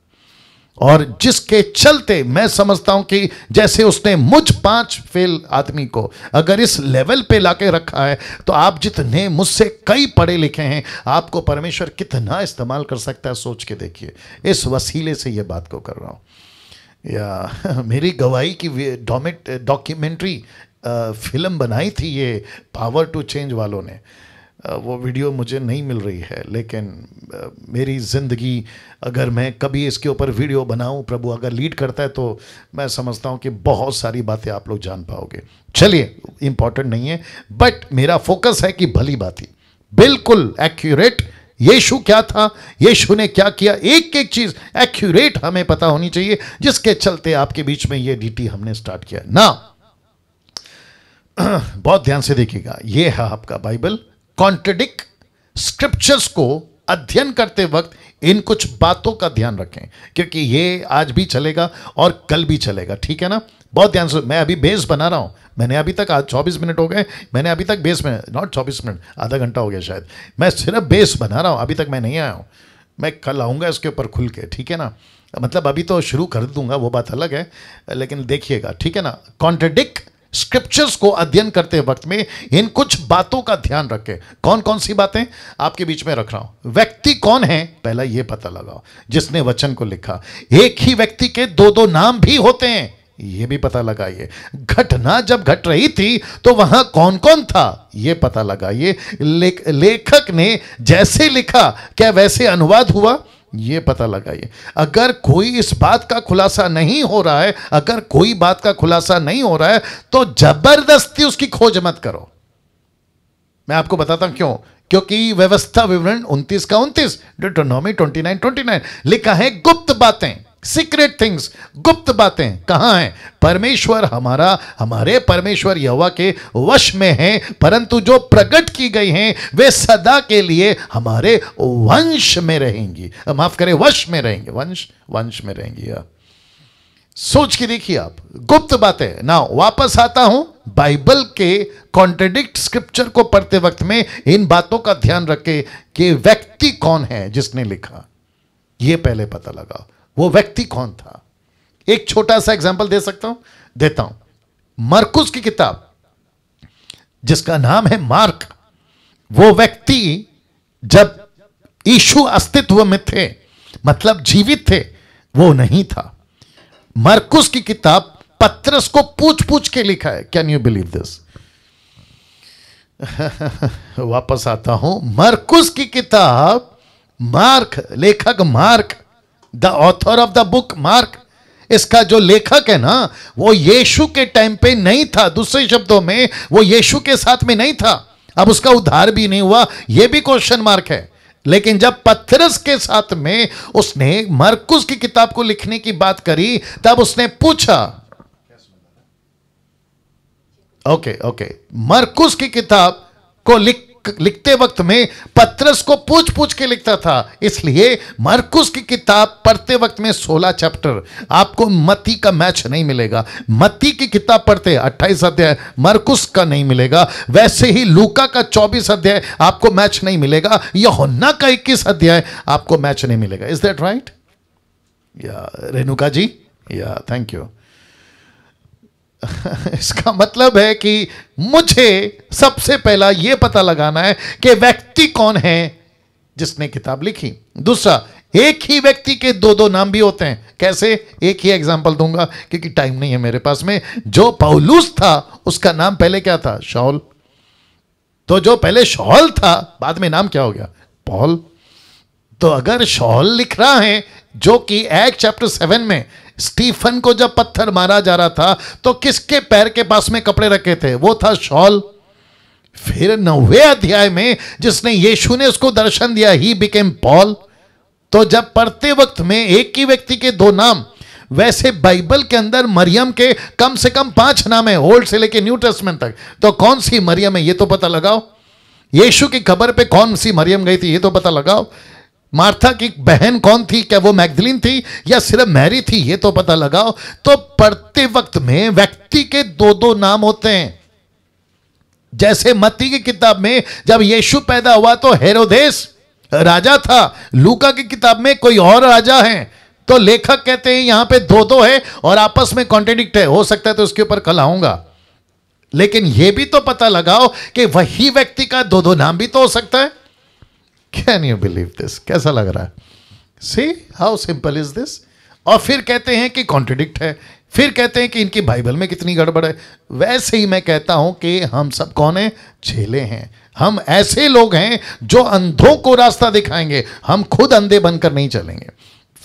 और जिसके चलते मैं समझता हूं कि जैसे उसने मुझ पांच फेल आदमी को अगर इस लेवल पे लाके रखा है तो आप जितने मुझसे कई पढ़े लिखे हैं आपको परमेश्वर कितना इस्तेमाल कर सकता है सोच के देखिए इस वसीले से ये बात को कर रहा हूं या मेरी गवाही की डॉमेट डॉक्यूमेंट्री फिल्म बनाई थी ये पावर टू चेंज वालों ने वो वीडियो मुझे नहीं मिल रही है लेकिन मेरी ज़िंदगी अगर मैं कभी इसके ऊपर वीडियो बनाऊं प्रभु अगर लीड करता है तो मैं समझता हूं कि बहुत सारी बातें आप लोग जान पाओगे चलिए इम्पॉर्टेंट नहीं है बट मेरा फोकस है कि भली बातें बिल्कुल एक्यूरेट यीशु क्या था यीशु ने क्या किया एक एक चीज़ एक्यूरेट हमें पता होनी चाहिए जिसके चलते आपके बीच में ये डी हमने स्टार्ट किया ना बहुत ध्यान से देखिएगा ये है आपका बाइबल कॉन्ट्रडिक स्क्रिप्चर्स को अध्ययन करते वक्त इन कुछ बातों का ध्यान रखें क्योंकि ये आज भी चलेगा और कल भी चलेगा ठीक है ना बहुत ध्यान से मैं अभी बेस बना रहा हूँ मैंने अभी तक आज चौबीस मिनट हो गए मैंने अभी तक बेस में नॉट चौबीस मिनट आधा घंटा हो गया शायद मैं सिर्फ बेस बना रहा हूँ अभी तक मैं नहीं आया हूँ मैं कल आऊँगा इसके ऊपर खुल के ठीक है ना मतलब अभी तो शुरू कर दूंगा वो बात अलग है लेकिन देखिएगा ठीक है ना कॉन्ट्रेडिक्ट स्क्रिप्चर्स को अध्ययन करते वक्त में इन कुछ बातों का ध्यान रखें कौन कौन सी बातें आपके बीच में रख रहा हूं व्यक्ति कौन है पहला यह पता लगाओ जिसने वचन को लिखा एक ही व्यक्ति के दो दो नाम भी होते हैं ये भी पता लगाइए घटना जब घट रही थी तो वहां कौन कौन था यह पता लगाइए ले, लेखक ने जैसे लिखा क्या वैसे अनुवाद हुआ ये पता लगाइए अगर कोई इस बात का खुलासा नहीं हो रहा है अगर कोई बात का खुलासा नहीं हो रहा है तो जबरदस्ती उसकी खोज मत करो मैं आपको बताता हूं क्यों क्योंकि व्यवस्था विवरण 29 का 29 डिटोनॉमी 29 29 लिखा है गुप्त बातें सीक्रेट थिंग्स गुप्त बातें कहां हैं परमेश्वर हमारा हमारे परमेश्वर यवा के वश में है परंतु जो प्रकट की गई हैं वे सदा के लिए हमारे वंश में रहेंगी माफ करें वश में रहेंगे वंश वंश में रहेंगी या। सोच के देखिए आप गुप्त बातें ना वापस आता हूं बाइबल के कॉन्ट्रेडिक्ट स्क्रिप्चर को पढ़ते वक्त में इन बातों का ध्यान रखे कि व्यक्ति कौन है जिसने लिखा यह पहले पता लगा वो व्यक्ति कौन था एक छोटा सा एग्जाम्पल दे सकता हूं देता हूं मरकुस की किताब जिसका नाम है मार्क वो व्यक्ति जब ईशु अस्तित्व में थे मतलब जीवित थे वो नहीं था मरकुस की किताब पत्रस को पूछ पूछ के लिखा है कैन यू बिलीव दिस वापस आता हूं मरकुस की किताब मार्क लेखक Mark the author of the book Mark इसका जो लेखक है ना वो यीशु के टाइम पे नहीं था दूसरे शब्दों में वो यीशु के साथ में नहीं था अब उसका उद्धार भी नहीं हुआ ये भी क्वेश्चन मार्क है लेकिन जब पथरस के साथ में उसने मरकुस की किताब को लिखने की बात करी तब उसने पूछा ओके ओके मरकुस की किताब को लिख लिखते वक्त में पत्रस को पूछ पूछ के लिखता था इसलिए मरकुस की किताब पढ़ते वक्त में 16 चैप्टर आपको मत्ती का मैच नहीं मिलेगा मत्ती की किताब पढ़ते 28 अध्याय मरकुस का नहीं मिलेगा वैसे ही लूका का 24 अध्याय आपको मैच नहीं मिलेगा यहोन्ना का इक्कीस अध्याय आपको मैच नहीं मिलेगा इज दैट राइट या रेणुका जी या थैंक यू इसका मतलब है कि मुझे सबसे पहला यह पता लगाना है कि व्यक्ति कौन है जिसने किताब लिखी दूसरा एक ही व्यक्ति के दो दो नाम भी होते हैं कैसे एक ही एग्जाम्पल दूंगा क्योंकि टाइम नहीं है मेरे पास में जो पौलूस था उसका नाम पहले क्या था शॉल तो जो पहले शॉल था बाद में नाम क्या हो गया पॉल तो अगर शॉल लिख रहा है जो कि एक्ट चैप्टर सेवन में स्टीफन को जब पत्थर मारा जा रहा था तो किसके पैर के पास में कपड़े रखे थे वो था शॉल फिर नौवे अध्याय में जिसने यीशु ने उसको दर्शन दिया ही बिकेम पॉल तो जब पढ़ते वक्त में एक ही व्यक्ति के दो नाम वैसे बाइबल के अंदर मरियम के कम से कम पांच नाम है ओल्ड से लेके न्यू टेस्टमेंट तक तो कौन सी मरियम है ये तो पता लगाओ यीशु की खबर पे कौन सी मरियम गई थी ये तो पता लगाओ मार्था की बहन कौन थी क्या वो मैगजलिन थी या सिर्फ मैरी थी ये तो पता लगाओ तो पढ़ते वक्त में व्यक्ति के दो दो नाम होते हैं जैसे मत्ती की किताब में जब यीशु पैदा हुआ तो हेरोदेस राजा था लूका की किताब में कोई और राजा है तो लेखक कहते हैं यहां पे दो दो है और आपस में कॉन्ट्रेडिक्ट है हो सकता है तो उसके ऊपर कल आऊंगा लेकिन यह भी तो पता लगाओ कि वही व्यक्ति का दो दो नाम भी तो हो सकता है कैन यू बिलीव दिस कैसा लग रहा है see how simple is this और फिर कहते हैं कि कॉन्ट्रडिक्ट है फिर कहते हैं कि इनकी बाइबल में कितनी गड़बड़ है वैसे ही मैं कहता हूं कि हम सब कौन है झेले हैं हम ऐसे लोग हैं जो अंधों को रास्ता दिखाएंगे हम खुद अंधे बनकर नहीं चलेंगे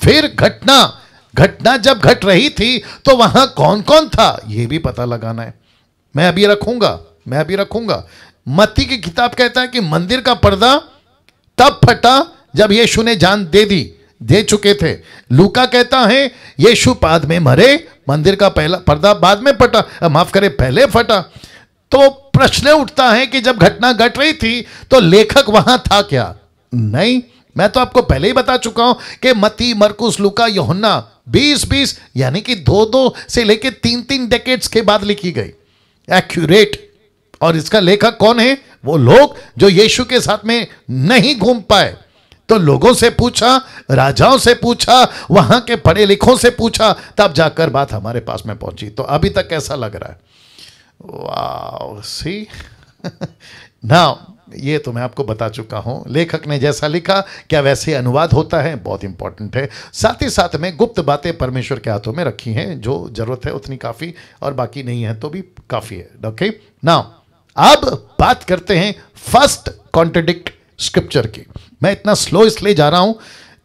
फिर घटना घटना जब घट रही थी तो वहां कौन कौन था यह भी पता लगाना है मैं अभी रखूंगा मैं अभी रखूंगा मत्ती की किताब कहता है कि मंदिर का पर्दा तब फटा जब यीशु ने जान दे दी दे चुके थे लूका कहता है यीशु बाद में मरे मंदिर का पहला पर्दा बाद में फटा माफ करे पहले फटा तो प्रश्न उठता है कि जब घटना घट गट रही थी तो लेखक वहां था क्या नहीं मैं तो आपको पहले ही बता चुका हूं कि मती मरकुस लुका योहन्ना 20 20 यानी कि दो दो से लेकर तीन तीन डेकेट्स के बाद लिखी गई एक्यूरेट और इसका लेखक कौन है वो लोग जो यीशु के साथ में नहीं घूम पाए तो लोगों से पूछा राजाओं से पूछा वहां के पढ़े लिखों से पूछा तब जाकर बात हमारे पास में पहुंची तो अभी तक कैसा लग रहा है सी ना ये तो मैं आपको बता चुका हूं लेखक ने जैसा लिखा क्या वैसे अनुवाद होता है बहुत इंपॉर्टेंट है साथ ही साथ में गुप्त बातें परमेश्वर के हाथों में रखी हैं जो जरूरत है उतनी काफ़ी और बाकी नहीं है तो भी काफ़ी है ओके नाउ अब बात करते हैं फर्स्ट कॉन्ट्रेडिक्ट स्क्रिप्चर की मैं इतना स्लो इसलिए जा रहा हूं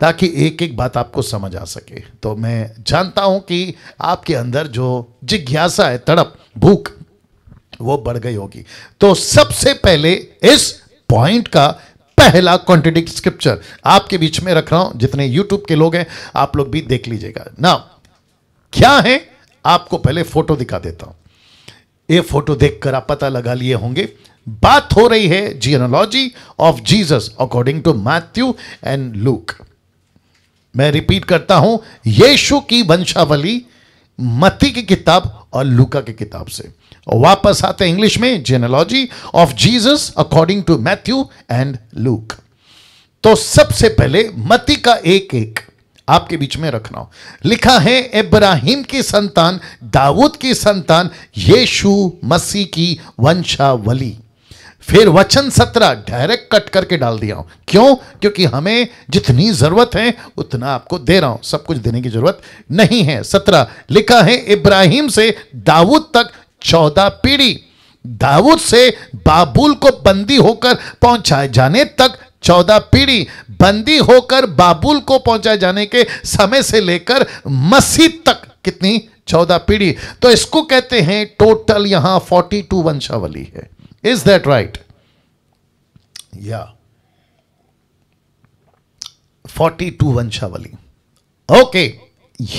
ताकि एक एक बात आपको समझ आ सके तो मैं जानता हूं कि आपके अंदर जो जिज्ञासा है तड़प भूख वो बढ़ गई होगी तो सबसे पहले इस पॉइंट का पहला कॉन्ट्रडिक्ट स्क्रिप्चर आपके बीच में रख रहा हूं जितने यूट्यूब के लोग हैं आप लोग भी देख लीजिएगा ना क्या है आपको पहले फोटो दिखा देता हूं ये फोटो देखकर आप पता लगा लिए होंगे बात हो रही है genealogy of Jesus according to Matthew and Luke मैं रिपीट करता हूं यीशु की वंशावली मत्ती की किताब और लूका की किताब से वापस आते हैं इंग्लिश में genealogy of Jesus according to Matthew and Luke तो सबसे पहले मत्ती का एक एक आपके बीच में रख रहा हूं लिखा है इब्राहिम की संतान दाऊद की संतान यीशु मसीह की वंशावली फिर वचन सत्रह डायरेक्ट कट करके डाल दिया हूं क्यों क्योंकि हमें जितनी जरूरत है उतना आपको दे रहा हूं सब कुछ देने की जरूरत नहीं है सत्रह लिखा है इब्राहिम से दाऊद तक चौदह पीढ़ी दाऊद से बाबुल को बंदी होकर पहुंचाए जाने तक चौदह पीढ़ी बंदी होकर बाबुल को पहुंचाए जाने के समय से लेकर मसीह तक कितनी चौदह पीढ़ी तो इसको कहते हैं टोटल यहां फोर्टी टू वंशावली है इज दैट राइट या फोर्टी टू वंशावली ओके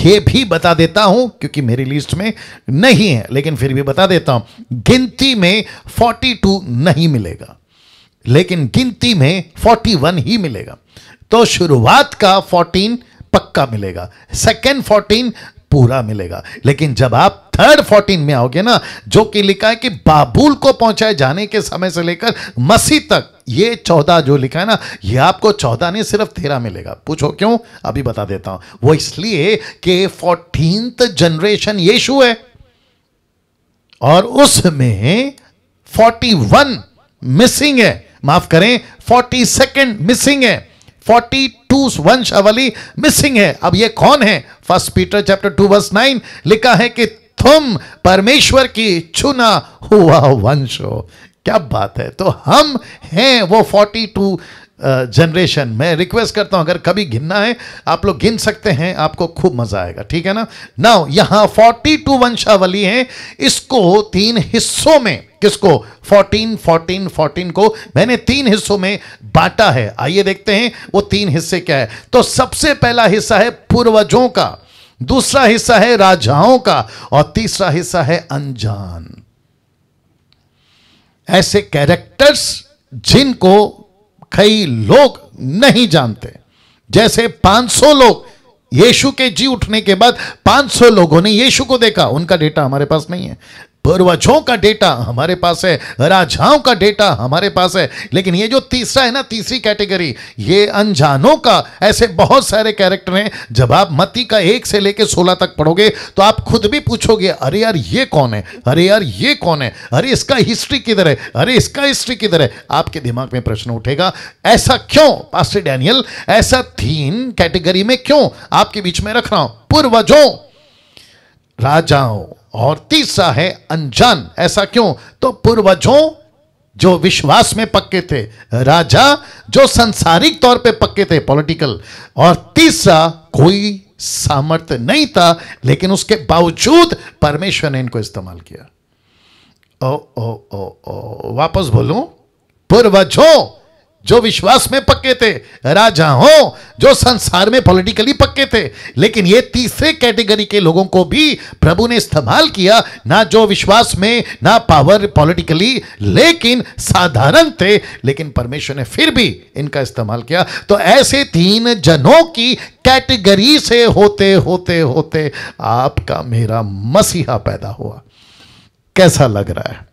ये भी बता देता हूं क्योंकि मेरी लिस्ट में नहीं है लेकिन फिर भी बता देता हूं गिनती में 42 नहीं मिलेगा लेकिन गिनती में 41 ही मिलेगा तो शुरुआत का 14 पक्का मिलेगा सेकेंड 14 पूरा मिलेगा लेकिन जब आप थर्ड फोर्टीन में आओगे ना जो कि लिखा है कि बाबुल को पहुंचाए जाने के समय से लेकर मसीह तक ये चौदह जो लिखा है ना ये आपको चौदह नहीं सिर्फ तेरह मिलेगा पूछो क्यों अभी बता देता हूं वो इसलिए कि फोर्टींथ जनरेशन यीशु है और उसमें फोर्टी वन मिसिंग है माफ करें फोर्टी सेकेंड मिसिंग है फोर्टी टू वंशावली मिसिंग है अब ये कौन है first Peter chapter two verse nine लिखा है कि तुम परमेश्वर की चुना हुआ वंश हो क्या बात है तो हम हैं वो फोर्टी टू जनरेशन मैं रिक्वेस्ट करता हूं अगर कभी गिनना है आप लोग गिन सकते हैं आपको खूब मजा आएगा ठीक है ना नाउ यहां 42 वंशावली है इसको तीन हिस्सों में किसको 14 14 14 को मैंने तीन हिस्सों में बांटा है आइए देखते हैं वो तीन हिस्से क्या है तो सबसे पहला हिस्सा है पूर्वजों का दूसरा हिस्सा है राजाओं का और तीसरा हिस्सा है अनजान ऐसे कैरेक्टर्स जिनको कई लोग नहीं जानते जैसे 500 लोग यीशु के जी उठने के बाद 500 लोगों ने यीशु को देखा उनका डेटा हमारे पास नहीं है पूर्वजों का डेटा हमारे पास है राजाओं का डेटा हमारे पास है लेकिन ये जो तीसरा है ना तीसरी कैटेगरी ये अनजानों का ऐसे बहुत सारे कैरेक्टर हैं जब आप मती का एक से लेकर सोलह तक पढ़ोगे तो आप खुद भी पूछोगे अरे यार ये कौन है अरे यार ये कौन है अरे इसका हिस्ट्री किधर है अरे इसका हिस्ट्री किधर है आपके दिमाग में प्रश्न उठेगा ऐसा क्यों पास्टर डैनियल ऐसा तीन कैटेगरी में क्यों आपके बीच में रख रहा हूं पूर्वजों राजाओं और तीसरा है अनजान ऐसा क्यों तो पूर्वजों जो विश्वास में पक्के थे राजा जो संसारिक तौर पे पक्के थे पॉलिटिकल और तीसरा कोई सामर्थ्य नहीं था लेकिन उसके बावजूद परमेश्वर ने इनको इस्तेमाल किया ओ ओ ओ ओ वापस बोलूं पूर्वजों जो विश्वास में पक्के थे राजा हो जो संसार में पॉलिटिकली पक्के थे लेकिन ये तीसरे कैटेगरी के लोगों को भी प्रभु ने इस्तेमाल किया ना जो विश्वास में ना पावर पॉलिटिकली लेकिन साधारण थे लेकिन परमेश्वर ने फिर भी इनका इस्तेमाल किया तो ऐसे तीन जनों की कैटेगरी से होते होते होते आपका मेरा मसीहा पैदा हुआ कैसा लग रहा है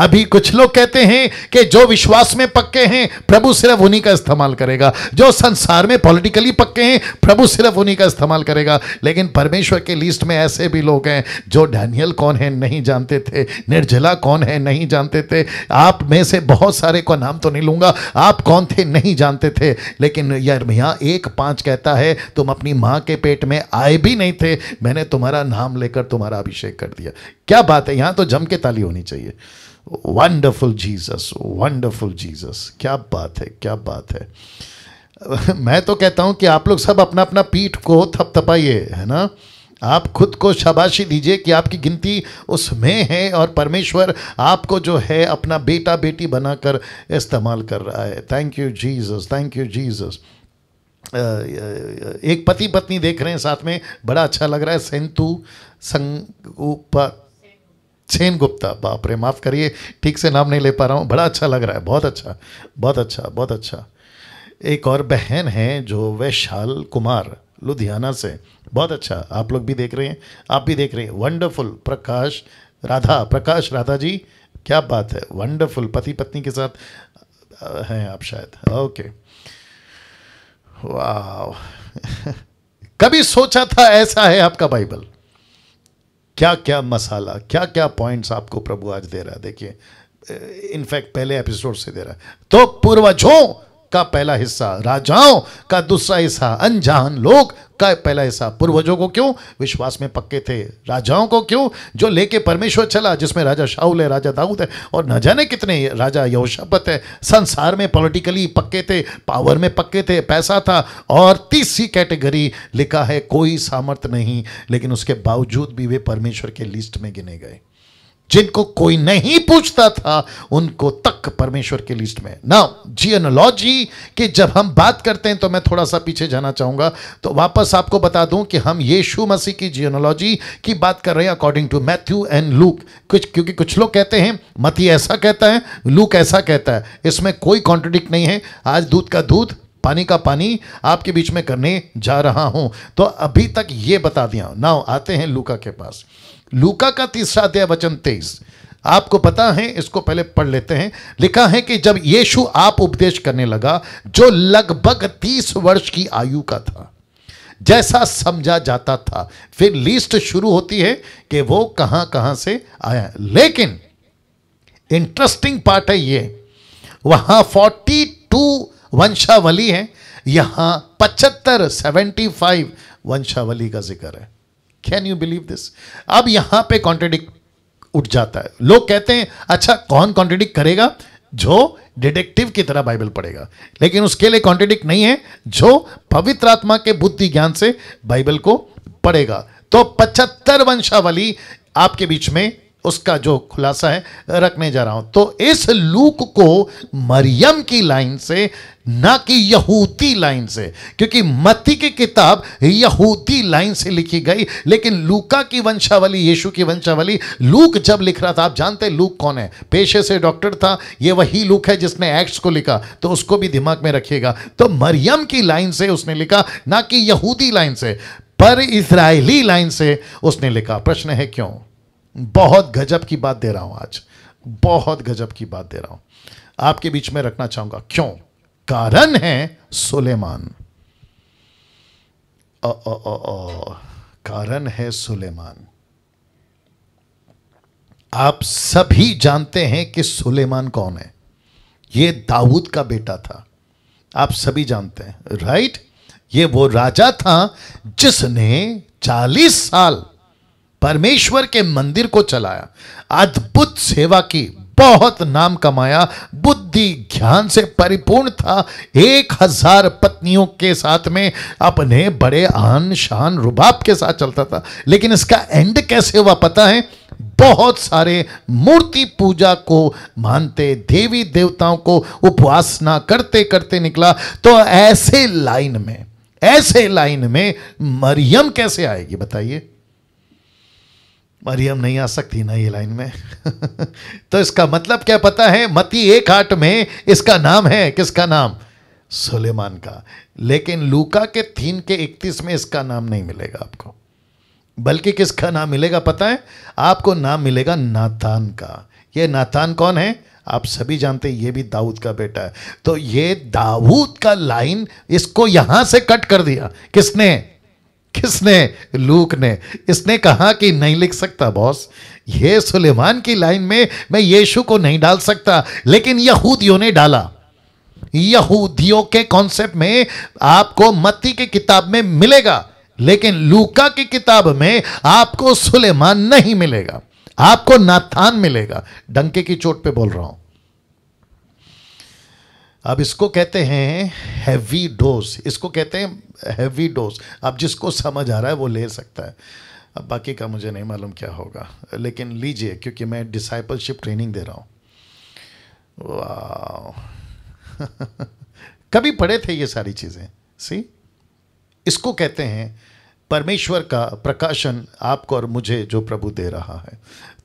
अभी कुछ लोग कहते हैं कि जो विश्वास में पक्के हैं प्रभु सिर्फ उन्हीं का इस्तेमाल करेगा जो संसार में पॉलिटिकली पक्के हैं प्रभु सिर्फ उन्हीं का इस्तेमाल करेगा लेकिन परमेश्वर के लिस्ट में ऐसे भी लोग हैं जो डैनियल कौन है नहीं जानते थे निर्जला कौन है नहीं जानते थे आप में से बहुत सारे को नाम तो नहीं लूंगा आप कौन थे नहीं जानते थे लेकिन यहाँ एक पाँच कहता है तुम अपनी माँ के पेट में आए भी नहीं थे मैंने तुम्हारा नाम लेकर तुम्हारा अभिषेक कर दिया क्या बात है यहाँ तो जम के ताली होनी चाहिए वंडरफुल जीसस वंडरफुल जीसस क्या बात है क्या बात है मैं तो कहता हूं कि आप लोग सब अपना अपना पीठ को थपथपाइए है ना आप खुद को शाबाशी दीजिए कि आपकी गिनती उसमें है और परमेश्वर आपको जो है अपना बेटा बेटी बनाकर इस्तेमाल कर रहा है thank you Jesus thank you Jesus एक पति पत्नी देख रहे हैं साथ में बड़ा अच्छा लग रहा है सेंतु संग सेन गुप्ता बाप रे माफ़ करिए ठीक से नाम नहीं ले पा रहा हूँ बड़ा अच्छा लग रहा है बहुत अच्छा बहुत अच्छा बहुत अच्छा एक और बहन है जो वैशाल कुमार लुधियाना से बहुत अच्छा आप लोग भी देख रहे हैं आप भी देख रहे हैं वंडरफुल प्रकाश राधा प्रकाश राधा जी क्या बात है वंडरफुल पति पत्नी के साथ हैं आप शायद ओके वाह कभी सोचा था ऐसा है आपका बाइबल क्या क्या मसाला क्या क्या पॉइंट्स आपको प्रभु आज दे रहा है देखिए इनफैक्ट पहले एपिसोड से दे रहा है तो पूर्वजों का पहला हिस्सा राजाओं का दूसरा हिस्सा अनजान लोग का पहला हिस्सा पूर्वजों को क्यों विश्वास में पक्के थे राजाओं को क्यों जो लेके परमेश्वर चला जिसमें राजा शाहुल है राजा दाऊद है और न जाने कितने राजा यौशपत है संसार में पॉलिटिकली पक्के थे पावर में पक्के थे पैसा था और तीसरी कैटेगरी लिखा है कोई सामर्थ्य नहीं लेकिन उसके बावजूद भी वे परमेश्वर के लिस्ट में गिने गए जिनको कोई नहीं पूछता था उनको तक परमेश्वर के लिस्ट में ना जियनोलॉजी की जब हम बात करते हैं तो मैं थोड़ा सा पीछे जाना चाहूँगा तो वापस आपको बता दूँ कि हम यीशु मसीह की जियनोलॉजी की बात कर रहे हैं according to Matthew and Luke कुछ क्योंकि कुछ लोग कहते हैं मती ऐसा कहता है लूक ऐसा कहता है इसमें कोई कॉन्ट्रडिक्ट नहीं है आज दूध का दूध पानी का पानी आपके बीच में करने जा रहा हूं तो अभी तक ये बता दिया नाउ आते हैं लूका के पास लूका का तीसरा अध्याय वचन तेईस आपको पता है इसको पहले पढ़ लेते हैं लिखा है कि जब यीशु आप उपदेश करने लगा जो लगभग तीस वर्ष की आयु का था जैसा समझा जाता था फिर लिस्ट शुरू होती है कि वो कहां कहां से आया लेकिन इंटरेस्टिंग पार्ट है ये वहां फोर्टी टू वंशावली है यहां पचहत्तर 75 फाइव वंशावली का जिक्र है कैन यू बिलीव दिस अब यहां पे कॉन्ट्रेडिक उठ जाता है लोग कहते हैं अच्छा कौन कॉन्ट्रेडिक्ट करेगा जो डिटेक्टिव की तरह बाइबल पढ़ेगा लेकिन उसके लिए कॉन्ट्रेडिक्ट नहीं है जो पवित्र आत्मा के बुद्धि ज्ञान से बाइबल को पढ़ेगा तो पचहत्तर वंशावली आपके बीच में उसका जो खुलासा है रखने जा रहा हूं तो इस लूक को मरियम की लाइन से ना कि यहूदी लाइन से क्योंकि मत्ती की किताब यहूदी लाइन से लिखी गई लेकिन लूका की वंशावली यीशु की वंशावली लूक जब लिख रहा था आप जानते हैं लूक कौन है पेशे से डॉक्टर था ये वही लूक है जिसने एक्ट्स को लिखा तो उसको भी दिमाग में रखिएगा तो मरियम की लाइन से उसने लिखा ना कि यहूदी लाइन से पर इसराइली लाइन से उसने लिखा प्रश्न है क्यों बहुत गजब की बात दे रहा हूं आज बहुत गजब की बात दे रहा हूं आपके बीच में रखना चाहूंगा क्यों कारण है सुलेमान कारण है सुलेमान आप सभी जानते हैं कि सुलेमान कौन है यह दाऊद का बेटा था आप सभी जानते हैं राइट ये वो राजा था जिसने 40 साल परमेश्वर के मंदिर को चलाया अद्भुत सेवा की बहुत नाम कमाया बुद्धि ज्ञान से परिपूर्ण था एक हजार पत्नियों के साथ में अपने बड़े आन शान रुबाब के साथ चलता था लेकिन इसका एंड कैसे हुआ पता है बहुत सारे मूर्ति पूजा को मानते देवी देवताओं को उपासना करते करते निकला तो ऐसे लाइन में ऐसे लाइन में मरियम कैसे आएगी बताइए मरियम नहीं आ सकती ना ये लाइन में तो इसका मतलब क्या पता है मती एक आठ में इसका नाम है किसका नाम सुलेमान का लेकिन लूका के थीन के इकतीस में इसका नाम नहीं मिलेगा आपको बल्कि किसका नाम मिलेगा पता है आपको नाम मिलेगा नाथान का ये नाथान कौन है आप सभी जानते हैं ये भी दाऊद का बेटा है तो ये दाऊद का लाइन इसको यहां से कट कर दिया किसने किसने लूक ने इसने कहा कि नहीं लिख सकता बॉस ये सुलेमान की लाइन में मैं यीशु को नहीं डाल सकता लेकिन यहूदियों ने डाला यहूदियों के कॉन्सेप्ट में आपको मत्ती की किताब में मिलेगा लेकिन लूका की किताब में आपको सुलेमान नहीं मिलेगा आपको नाथान मिलेगा डंके की चोट पे बोल रहा हूं अब इसको कहते हैं हैवी डोज इसको कहते हैं हैवी डोज अब जिसको समझ आ रहा है वो ले सकता है अब बाकी का मुझे नहीं मालूम क्या होगा लेकिन लीजिए क्योंकि मैं डिसाइपलशिप ट्रेनिंग दे रहा हूँ कभी पढ़े थे ये सारी चीज़ें सी इसको कहते हैं परमेश्वर का प्रकाशन आपको और मुझे जो प्रभु दे रहा है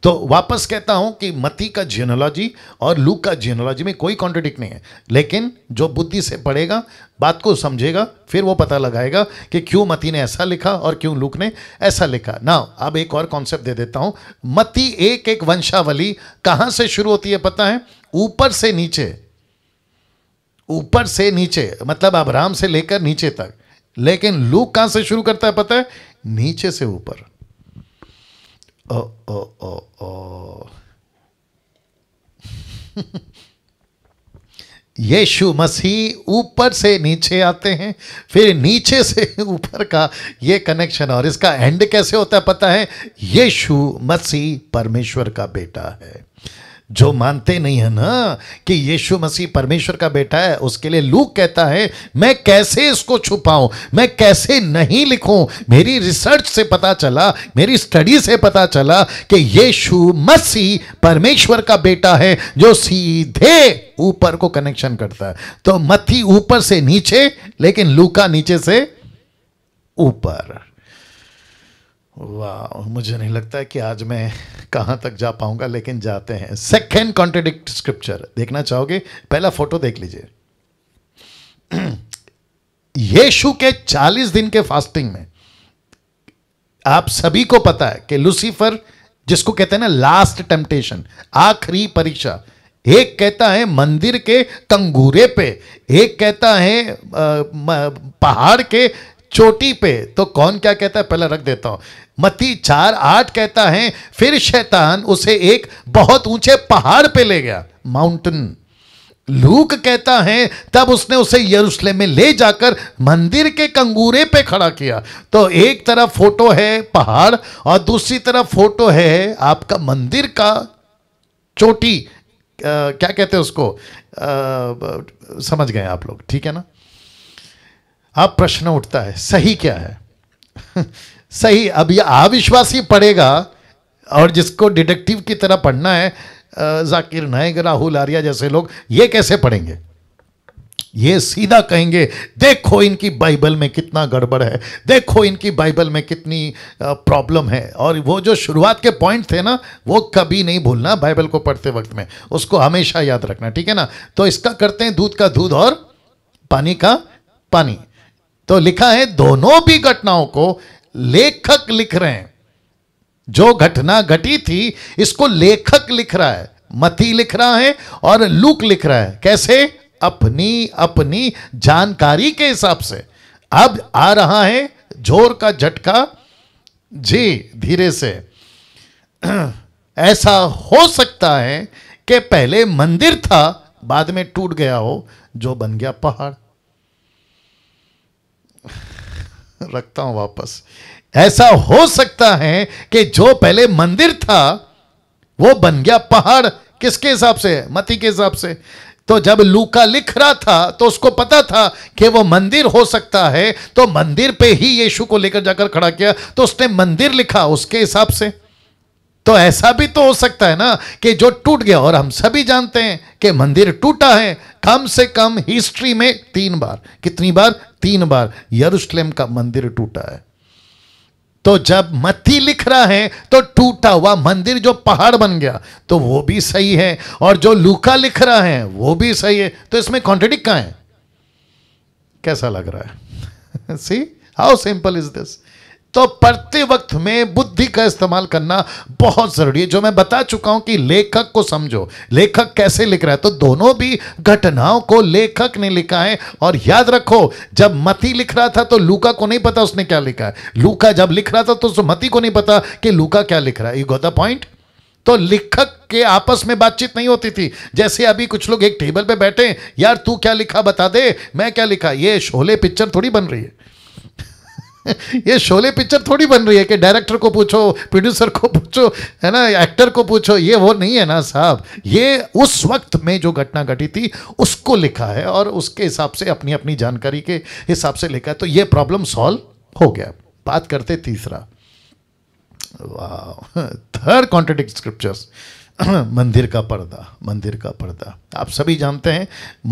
तो वापस कहता हूं कि मती का जियनोलॉजी और लू का जियनोलॉजी में कोई कॉन्ट्रोडिक्ट नहीं है लेकिन जो बुद्धि से पढ़ेगा बात को समझेगा फिर वो पता लगाएगा कि क्यों मती ने ऐसा लिखा और क्यों लूक ने ऐसा लिखा ना अब एक और कॉन्सेप्ट दे देता हूं मती एक एक वंशावली कहां से शुरू होती है पता है ऊपर से नीचे ऊपर से नीचे मतलब अब्राम से लेकर नीचे तक लेकिन लूक कहां से शुरू करता है पता है नीचे से ऊपर Oh, oh, oh, oh. यीशु मसीह ऊपर से नीचे आते हैं फिर नीचे से ऊपर का ये कनेक्शन और इसका एंड कैसे होता है पता है यीशु मसीह परमेश्वर का बेटा है जो मानते नहीं है ना कि यीशु मसीह परमेश्वर का बेटा है उसके लिए लूक कहता है मैं कैसे इसको छुपाऊं मैं कैसे नहीं लिखूं मेरी रिसर्च से पता चला मेरी स्टडी से पता चला कि यीशु मसीह परमेश्वर का बेटा है जो सीधे ऊपर को कनेक्शन करता है तो मथी ऊपर से नीचे लेकिन लूका नीचे से ऊपर वाह मुझे नहीं लगता है कि आज मैं कहां तक जा पाऊंगा लेकिन जाते हैं सेकेंड कॉन्ट्रेडिक्ट स्क्रिप्चर देखना चाहोगे पहला फोटो देख लीजिए यीशु के चालीस दिन के फास्टिंग में आप सभी को पता है कि लूसीफर जिसको कहते हैं ना लास्ट टेम्पटेशन आखिरी परीक्षा एक कहता है मंदिर के कंगूरे पे एक कहता है पहाड़ के चोटी पे तो कौन क्या कहता है पहले रख देता हूं मती चार आठ कहता है फिर शैतान उसे एक बहुत ऊंचे पहाड़ पे ले गया माउंटेन लूक कहता है तब उसने उसे यरूशलेम में ले जाकर मंदिर के कंगूरे पे खड़ा किया तो एक तरफ फोटो है पहाड़ और दूसरी तरफ फोटो है आपका मंदिर का चोटी आ, क्या कहते हैं उसको आ, समझ गए आप लोग ठीक है ना अब प्रश्न उठता है सही क्या है सही अब ये अविश्वासी पढ़ेगा और जिसको डिटेक्टिव की तरह पढ़ना है जाकिर नायक राहुल आर्या जैसे लोग ये कैसे पढ़ेंगे ये सीधा कहेंगे देखो इनकी बाइबल में कितना गड़बड़ है देखो इनकी बाइबल में कितनी प्रॉब्लम है और वो जो शुरुआत के पॉइंट थे ना वो कभी नहीं भूलना बाइबल को पढ़ते वक्त में उसको हमेशा याद रखना ठीक है ना तो इसका करते हैं दूध का दूध और पानी का पानी तो लिखा है दोनों भी घटनाओं को लेखक लिख रहे हैं जो घटना घटी थी इसको लेखक लिख रहा है मती लिख रहा है और लूक लिख रहा है कैसे अपनी अपनी जानकारी के हिसाब से अब आ रहा है जोर का झटका जी धीरे से ऐसा हो सकता है कि पहले मंदिर था बाद में टूट गया हो जो बन गया पहाड़ रखता हूं वापस ऐसा हो सकता है कि जो पहले मंदिर था वो बन गया पहाड़ किसके हिसाब से मती के हिसाब से तो जब लूका लिख रहा था तो उसको पता था कि वो मंदिर हो सकता है तो मंदिर पे ही यीशु को लेकर जाकर खड़ा किया तो उसने मंदिर लिखा उसके हिसाब से तो ऐसा भी तो हो सकता है ना कि जो टूट गया और हम सभी जानते हैं कि मंदिर टूटा है कम से कम हिस्ट्री में तीन बार कितनी बार तीन बार यरूशलेम का मंदिर टूटा है तो जब मत्ती लिख रहा है तो टूटा हुआ मंदिर जो पहाड़ बन गया तो वो भी सही है और जो लूका लिख रहा है वो भी सही है तो इसमें कॉन्ट्रेडिक्ट कहा है कैसा लग रहा है see how simple is this तो पढ़ते वक्त में बुद्धि का इस्तेमाल करना बहुत ज़रूरी है जो मैं बता चुका हूं कि लेखक को समझो लेखक कैसे लिख रहा है तो दोनों भी घटनाओं को लेखक ने लिखा है और याद रखो जब मती लिख रहा था तो लूका को नहीं पता उसने क्या लिखा है लूका जब लिख रहा था तो मती को नहीं पता कि लूका क्या लिख रहा है यू गो द पॉइंट तो लेखक के आपस में बातचीत नहीं होती थी जैसे अभी कुछ लोग एक टेबल पे बैठे यार तू क्या लिखा बता दे मैं क्या लिखा ये शोले पिक्चर थोड़ी बन रही है ये शोले पिक्चर थोड़ी बन रही है कि डायरेक्टर को पूछो प्रोड्यूसर को पूछो है ना एक्टर को पूछो ये वो नहीं है ना साहब ये उस वक्त में जो घटना घटी थी उसको लिखा है और उसके हिसाब से अपनी अपनी जानकारी के हिसाब से लिखा है तो ये प्रॉब्लम सॉल्व हो गया बात करते तीसरा थर्ड कॉन्ट्रेडिक्ट स्क्रिप्चर्स मंदिर का पर्दा मंदिर का पर्दा आप सभी जानते हैं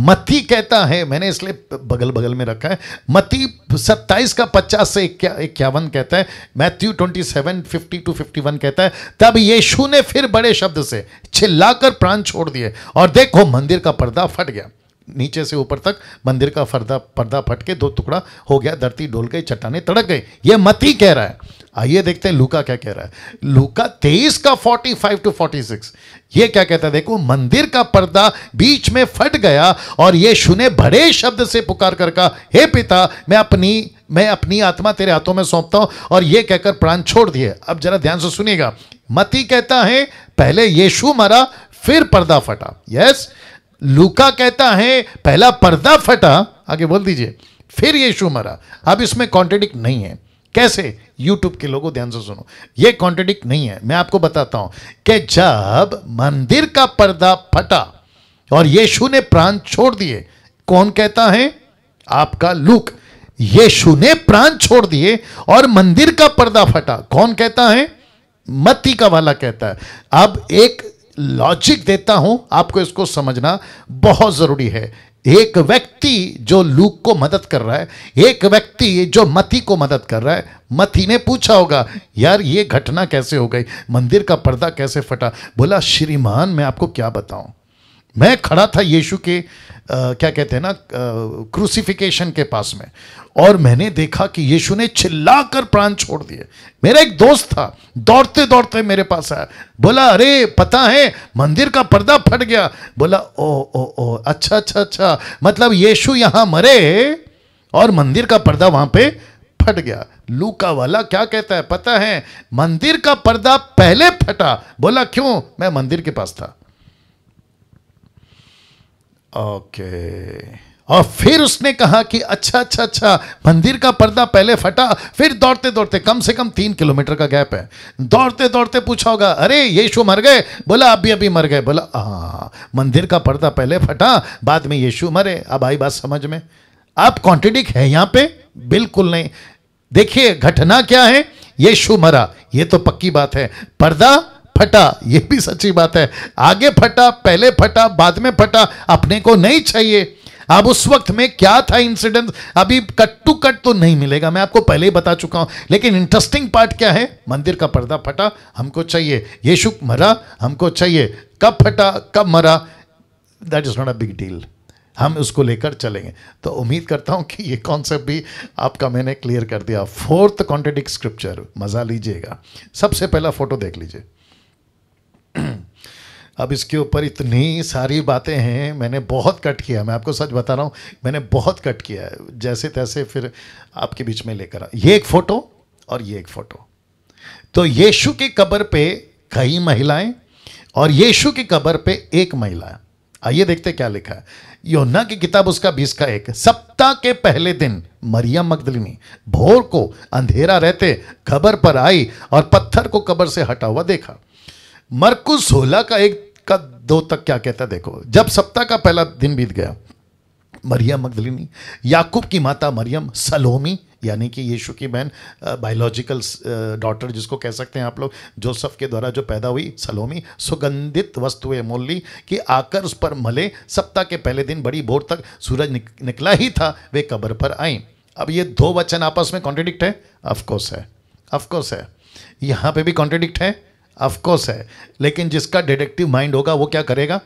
मती कहता है मैंने इसलिए बगल बगल में रखा है मती सत्ताईस का पचास से इक्यावन कहता है Matthew twenty seven fifty two fifty one कहता है तब यीशु ने फिर बड़े शब्द से चिल्लाकर प्राण छोड़ दिए और देखो मंदिर का पर्दा फट गया नीचे से ऊपर तक मंदिर का फर्दा पर्दा फट के दो टुकड़ा हो गया धरती डोल गई चट्टाने तड़क गई ये मत ही कह रहा है आइए देखते हैं लूका क्या कह रहा है लूका तेईस का forty five to forty six ये क्या कहता है देखो मंदिर का पर्दा बीच में फट गया और ये सुने बड़े शब्द से पुकार कर कहा हे पिता मैं अपनी मैं अपनी आत्मा तेरे हाथों में सौंपता हूं और ये कहकर प्राण छोड़ दिए अब जरा ध्यान से सुनिएगा मती कहता है पहले यीशु मरा फिर पर्दा फटा यस yes? लूका कहता है पहला पर्दा फटा आगे बोल दीजिए फिर यीशु मरा अब इसमें कॉन्ट्रेडिक्ट नहीं है कैसे यूट्यूब के लोगों ध्यान से सुनो ये कॉन्ट्रेडिक्ट नहीं है मैं आपको बताता हूं कि जब मंदिर का पर्दा फटा और यीशु ने प्राण छोड़ दिए कौन कहता है आपका लूक यीशु ने प्राण छोड़ दिए और मंदिर का पर्दा फटा कौन कहता है मत्ती का वाला कहता है अब एक लॉजिक देता हूं आपको इसको समझना बहुत ज़रूरी है एक व्यक्ति जो लूक को मदद कर रहा है एक व्यक्ति जो मती को मदद कर रहा है मती ने पूछा होगा यार ये घटना कैसे हो गई मंदिर का पर्दा कैसे फटा बोला श्रीमान मैं आपको क्या बताऊं मैं खड़ा था यीशु के आ, क्या कहते हैं ना क्रूसिफिकेशन के पास में और मैंने देखा कि यीशु ने चिल्लाकर प्राण छोड़ दिए मेरा एक दोस्त था दौड़ते दौड़ते मेरे पास आया बोला अरे पता है मंदिर का पर्दा फट गया बोला ओ ओ ओ अच्छा अच्छा अच्छा मतलब यीशु यहां मरे और मंदिर का पर्दा वहां पे फट गया लूका वाला क्या कहता है पता है मंदिर का पर्दा पहले फटा बोला क्यों मैं मंदिर के पास था ओके और फिर उसने कहा कि अच्छा अच्छा अच्छा मंदिर का पर्दा पहले फटा फिर दौड़ते दौड़ते कम से कम तीन किलोमीटर का गैप है दौड़ते दौड़ते पूछा होगा अरे यीशु मर गए बोला अभी अभी मर गए बोला हाँ मंदिर का पर्दा पहले फटा बाद में यीशु मरे अब आई बात समझ में आप कॉन्ट्रेडिक है यहां पे बिल्कुल नहीं देखिए घटना क्या है यीशु मरा ये तो पक्की बात है पर्दा फटा ये भी सच्ची बात है आगे फटा पहले फटा बाद में फटा अपने को नहीं चाहिए अब उस वक्त में क्या था इंसिडेंट अभी कट टू कट तो नहीं मिलेगा मैं आपको पहले ही बता चुका हूं लेकिन इंटरेस्टिंग पार्ट क्या है मंदिर का पर्दा फटा हमको चाहिए यीशु मरा हमको चाहिए कब फटा कब मरा that is not a big deal हम उसको लेकर चलेंगे तो उम्मीद करता हूं कि ये कॉन्सेप्ट भी आपका मैंने क्लियर कर दिया फोर्थ कॉन्टेडिक स्क्रिप्चर मज़ा लीजिएगा सबसे पहला फ़ोटो देख लीजिए अब इसके ऊपर इतनी सारी बातें हैं मैंने बहुत कट किया मैं आपको सच बता रहा हूँ मैंने बहुत कट किया है जैसे तैसे फिर आपके बीच में लेकर ये एक फ़ोटो और ये एक फ़ोटो तो यीशु की कब्र पे कई महिलाएं और यीशु की कब्र पे एक महिला आइए देखते क्या लिखा है योना की किताब उसका बीस का एक सप्ताह के पहले दिन मरियम मकदलिनी भोर को अंधेरा रहते कब्र पर आई और पत्थर को कब्र से हटा हुआ देखा मरकु सोलह का एक का दो तक क्या कहता देखो जब सप्ताह का पहला दिन बीत गया मरियम मगदलिनी याकूब की माता मरियम सलोमी यानी कि यीशु की बहन बायोलॉजिकल डॉटर जिसको कह सकते हैं आप लोग जोसफ के द्वारा जो पैदा हुई सलोमी सुगंधित वस्तुएं मोली कि आकर उस पर मले सप्ताह के पहले दिन बड़ी भोर तक सूरज निक, निकला ही था वे कब्र पर आई अब ये दो वचन आपस में कॉन्ट्रेडिक्ट है अफकोर्स है अफकोर्स है यहाँ पे भी कॉन्ट्रेडिक्ट है अफकोर्स है लेकिन जिसका डिटेक्टिव माइंड होगा वो क्या करेगा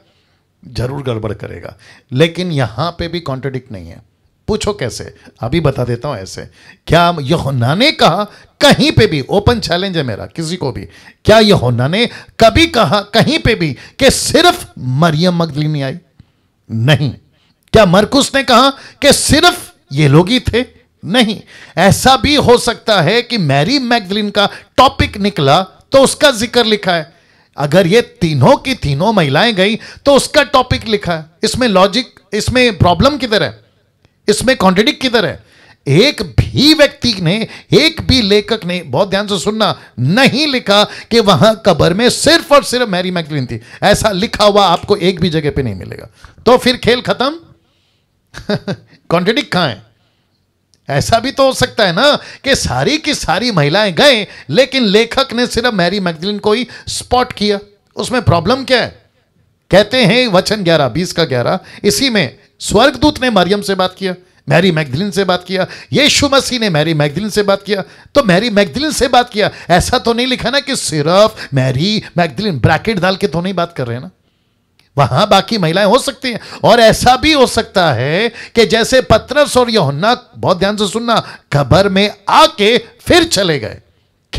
जरूर गड़बड़ करेगा लेकिन यहां पे भी कॉन्ट्रोडिक्ट नहीं है पूछो कैसे अभी बता देता हूं ऐसे क्या यहोना ने कहा कहीं पे भी ओपन चैलेंज है मेरा किसी को भी क्या यहोना ने कभी कहा कहीं पे भी कि सिर्फ मरियम मगदलीनी आई नहीं क्या मरकुस ने कहा कि सिर्फ ये लोग ही थे नहीं ऐसा भी हो सकता है कि मैरी मैगदलिन का टॉपिक निकला तो उसका जिक्र लिखा है अगर ये तीनों की तीनों महिलाएं गई तो उसका टॉपिक लिखा है इसमें लॉजिक इसमें प्रॉब्लम किधर है इसमें कॉन्ट्रेडिक्ट किधर है एक भी व्यक्ति ने एक भी लेखक ने बहुत ध्यान से सुनना नहीं लिखा कि वहां कबर में सिर्फ और सिर्फ मैरी मैकलिन थी ऐसा लिखा हुआ आपको एक भी जगह पे नहीं मिलेगा तो फिर खेल खत्म कॉन्ट्रेडिक्ट कहां है ऐसा भी तो हो सकता है ना कि सारी की सारी महिलाएं गए लेकिन लेखक ने सिर्फ मैरी मैगजीन को ही स्पॉट किया उसमें प्रॉब्लम क्या है कहते हैं वचन ग्यारह बीस का ग्यारह इसी में स्वर्गदूत ने मरियम से बात किया मैरी मैगजीन से बात किया यीशु मसीह ने मैरी मैगजीन से बात किया तो मैरी मैगजीन से बात किया ऐसा तो नहीं लिखा ना कि सिर्फ मैरी मैगजीन ब्रैकेट डाल के तो नहीं बात कर रहे हैं ना वहां बाकी महिलाएं हो सकती हैं और ऐसा भी हो सकता है कि जैसे पत्रस और योन्ना बहुत ध्यान से सुनना कबर में आके फिर चले गए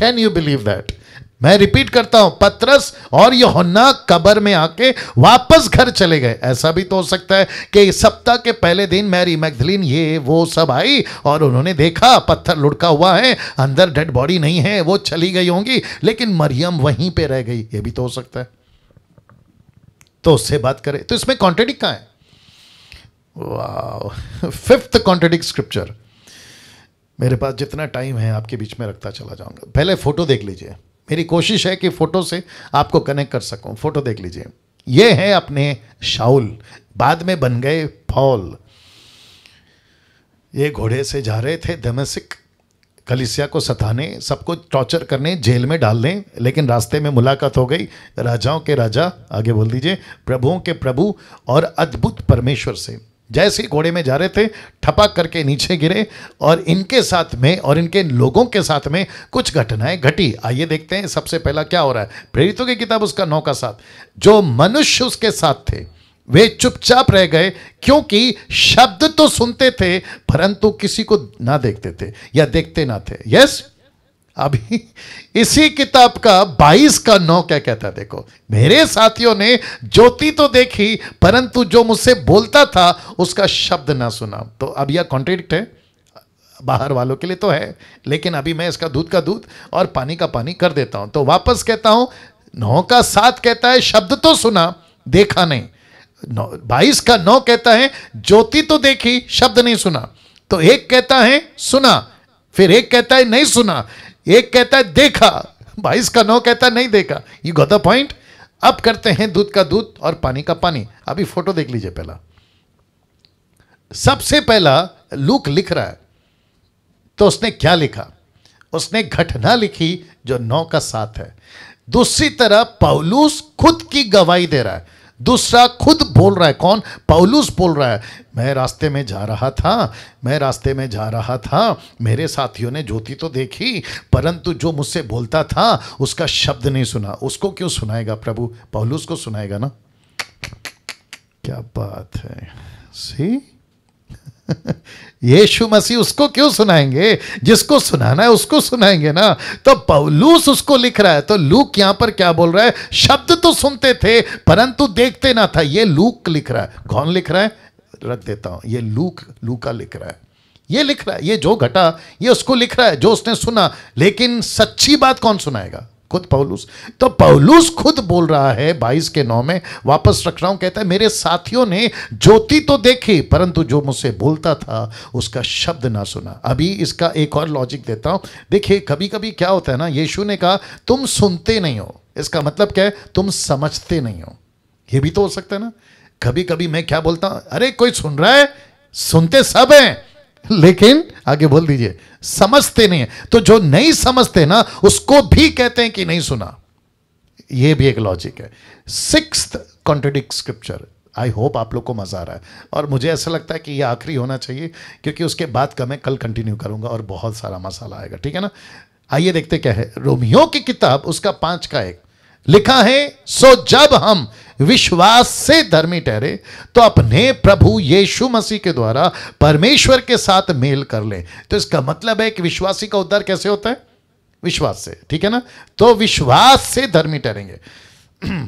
कैन यू बिलीव दैट मैं रिपीट करता हूं पत्रस और योन्ना कबर में आके वापस घर चले गए ऐसा भी तो हो सकता है कि सप्ताह के पहले दिन मैरी मैगलिन ये वो सब आई और उन्होंने देखा पत्थर लुढ़का हुआ है अंदर डेड बॉडी नहीं है वो चली गई होंगी लेकिन मरियम वहीं पे रह गई ये भी तो हो सकता है तो उससे बात करें तो इसमें कॉन्ट्रेडिक कहाँ है फिफ्थ कॉन्ट्रेडिक स्क्रिप्चर मेरे पास जितना टाइम है आपके बीच में रखता चला जाऊंगा पहले फ़ोटो देख लीजिए मेरी कोशिश है कि फ़ोटो से आपको कनेक्ट कर सकूं फ़ोटो देख लीजिए ये है अपने शाउल बाद में बन गए फॉल ये घोड़े से जा रहे थे दमसिक कलिसिया को सताने सबको टॉर्चर करने जेल में डाल दें लेकिन रास्ते में मुलाकात हो गई राजाओं के राजा आगे बोल दीजिए प्रभुओं के प्रभु और अद्भुत परमेश्वर से जैसे घोड़े में जा रहे थे ठपक करके नीचे गिरे और इनके साथ में और इनके लोगों के साथ में कुछ घटनाएं घटी आइए देखते हैं सबसे पहला क्या हो रहा है प्रेरितों की किताब उसका नौ का साथ जो मनुष्य उसके साथ थे वे चुपचाप रह गए क्योंकि शब्द तो सुनते थे परंतु किसी को ना देखते थे या देखते ना थे यस अभी इसी किताब का 22 का नौ क्या कहता है देखो मेरे साथियों ने ज्योति तो देखी परंतु जो मुझसे बोलता था उसका शब्द ना सुना तो अब यह कॉन्ट्रेडिक्ट है बाहर वालों के लिए तो है लेकिन अभी मैं इसका दूध का दूध और पानी का पानी कर देता हूं तो वापस कहता हूं नौ का साथ कहता है शब्द तो सुना देखा नहीं बाईस का नौ कहता है ज्योति तो देखी शब्द नहीं सुना तो एक कहता है सुना फिर एक कहता है नहीं सुना एक कहता है देखा बाईस का नौ कहता है नहीं देखा यू गॉट द पॉइंट अब करते हैं दूध का दूध और पानी का पानी अभी फोटो देख लीजिए पहला सबसे पहला लूक लिख रहा है तो उसने क्या लिखा उसने घटना लिखी जो नौ का साथ है दूसरी तरफ पाउलूस खुद की गवाही दे रहा है दूसरा खुद बोल रहा है कौन पौलूस बोल रहा है मैं रास्ते में जा रहा था मैं रास्ते में जा रहा था मेरे साथियों ने ज्योति तो देखी परंतु जो मुझसे बोलता था उसका शब्द नहीं सुना उसको क्यों सुनाएगा प्रभु पौलूस को सुनाएगा ना क्या बात है सी यीशु मसीह उसको क्यों सुनाएंगे जिसको सुनाना है उसको सुनाएंगे ना तो पौलूस उसको लिख रहा है तो लूक यहां पर क्या बोल रहा है शब्द तो सुनते थे परंतु देखते ना था ये लूक लिख रहा है कौन लिख रहा है रख देता हूं ये लूक लूका लिख रहा है ये लिख रहा है ये जो घटा ये उसको लिख रहा है जो उसने सुना लेकिन सच्ची बात कौन सुनाएगा खुद पौलूस तो पौलूस खुद बोल रहा है बाईस के नौ में वापस रख रहा हूं कहता है मेरे साथियों ने ज्योति तो देखी परंतु जो मुझसे बोलता था उसका शब्द ना सुना अभी इसका एक और लॉजिक देता हूं देखिए कभी कभी क्या होता है ना यीशु ने कहा तुम सुनते नहीं हो इसका मतलब क्या है तुम समझते नहीं हो यह भी तो हो सकता है ना कभी कभी मैं क्या बोलता हूं अरे कोई सुन रहा है सुनते सब हैं लेकिन आगे बोल दीजिए समझते नहीं है तो जो नहीं समझते ना उसको भी कहते हैं कि नहीं सुना यह भी एक लॉजिक है six contradict scripture I hope आप लोग को मज़ा आ रहा है और मुझे ऐसा लगता है कि यह आखिरी होना चाहिए क्योंकि उसके बाद का मैं कल कंटिन्यू करूंगा और बहुत सारा मसाला आएगा ठीक है ना आइए देखते क्या है रोमियो की किताब उसका पांच का एक लिखा है सो जब हम विश्वास से धर्मी ठहरे तो अपने प्रभु यीशु मसीह के द्वारा परमेश्वर के साथ मेल कर ले तो इसका मतलब है कि विश्वासी का उद्धार कैसे होता है विश्वास से ठीक है ना तो विश्वास से धर्मी ठहरेंगे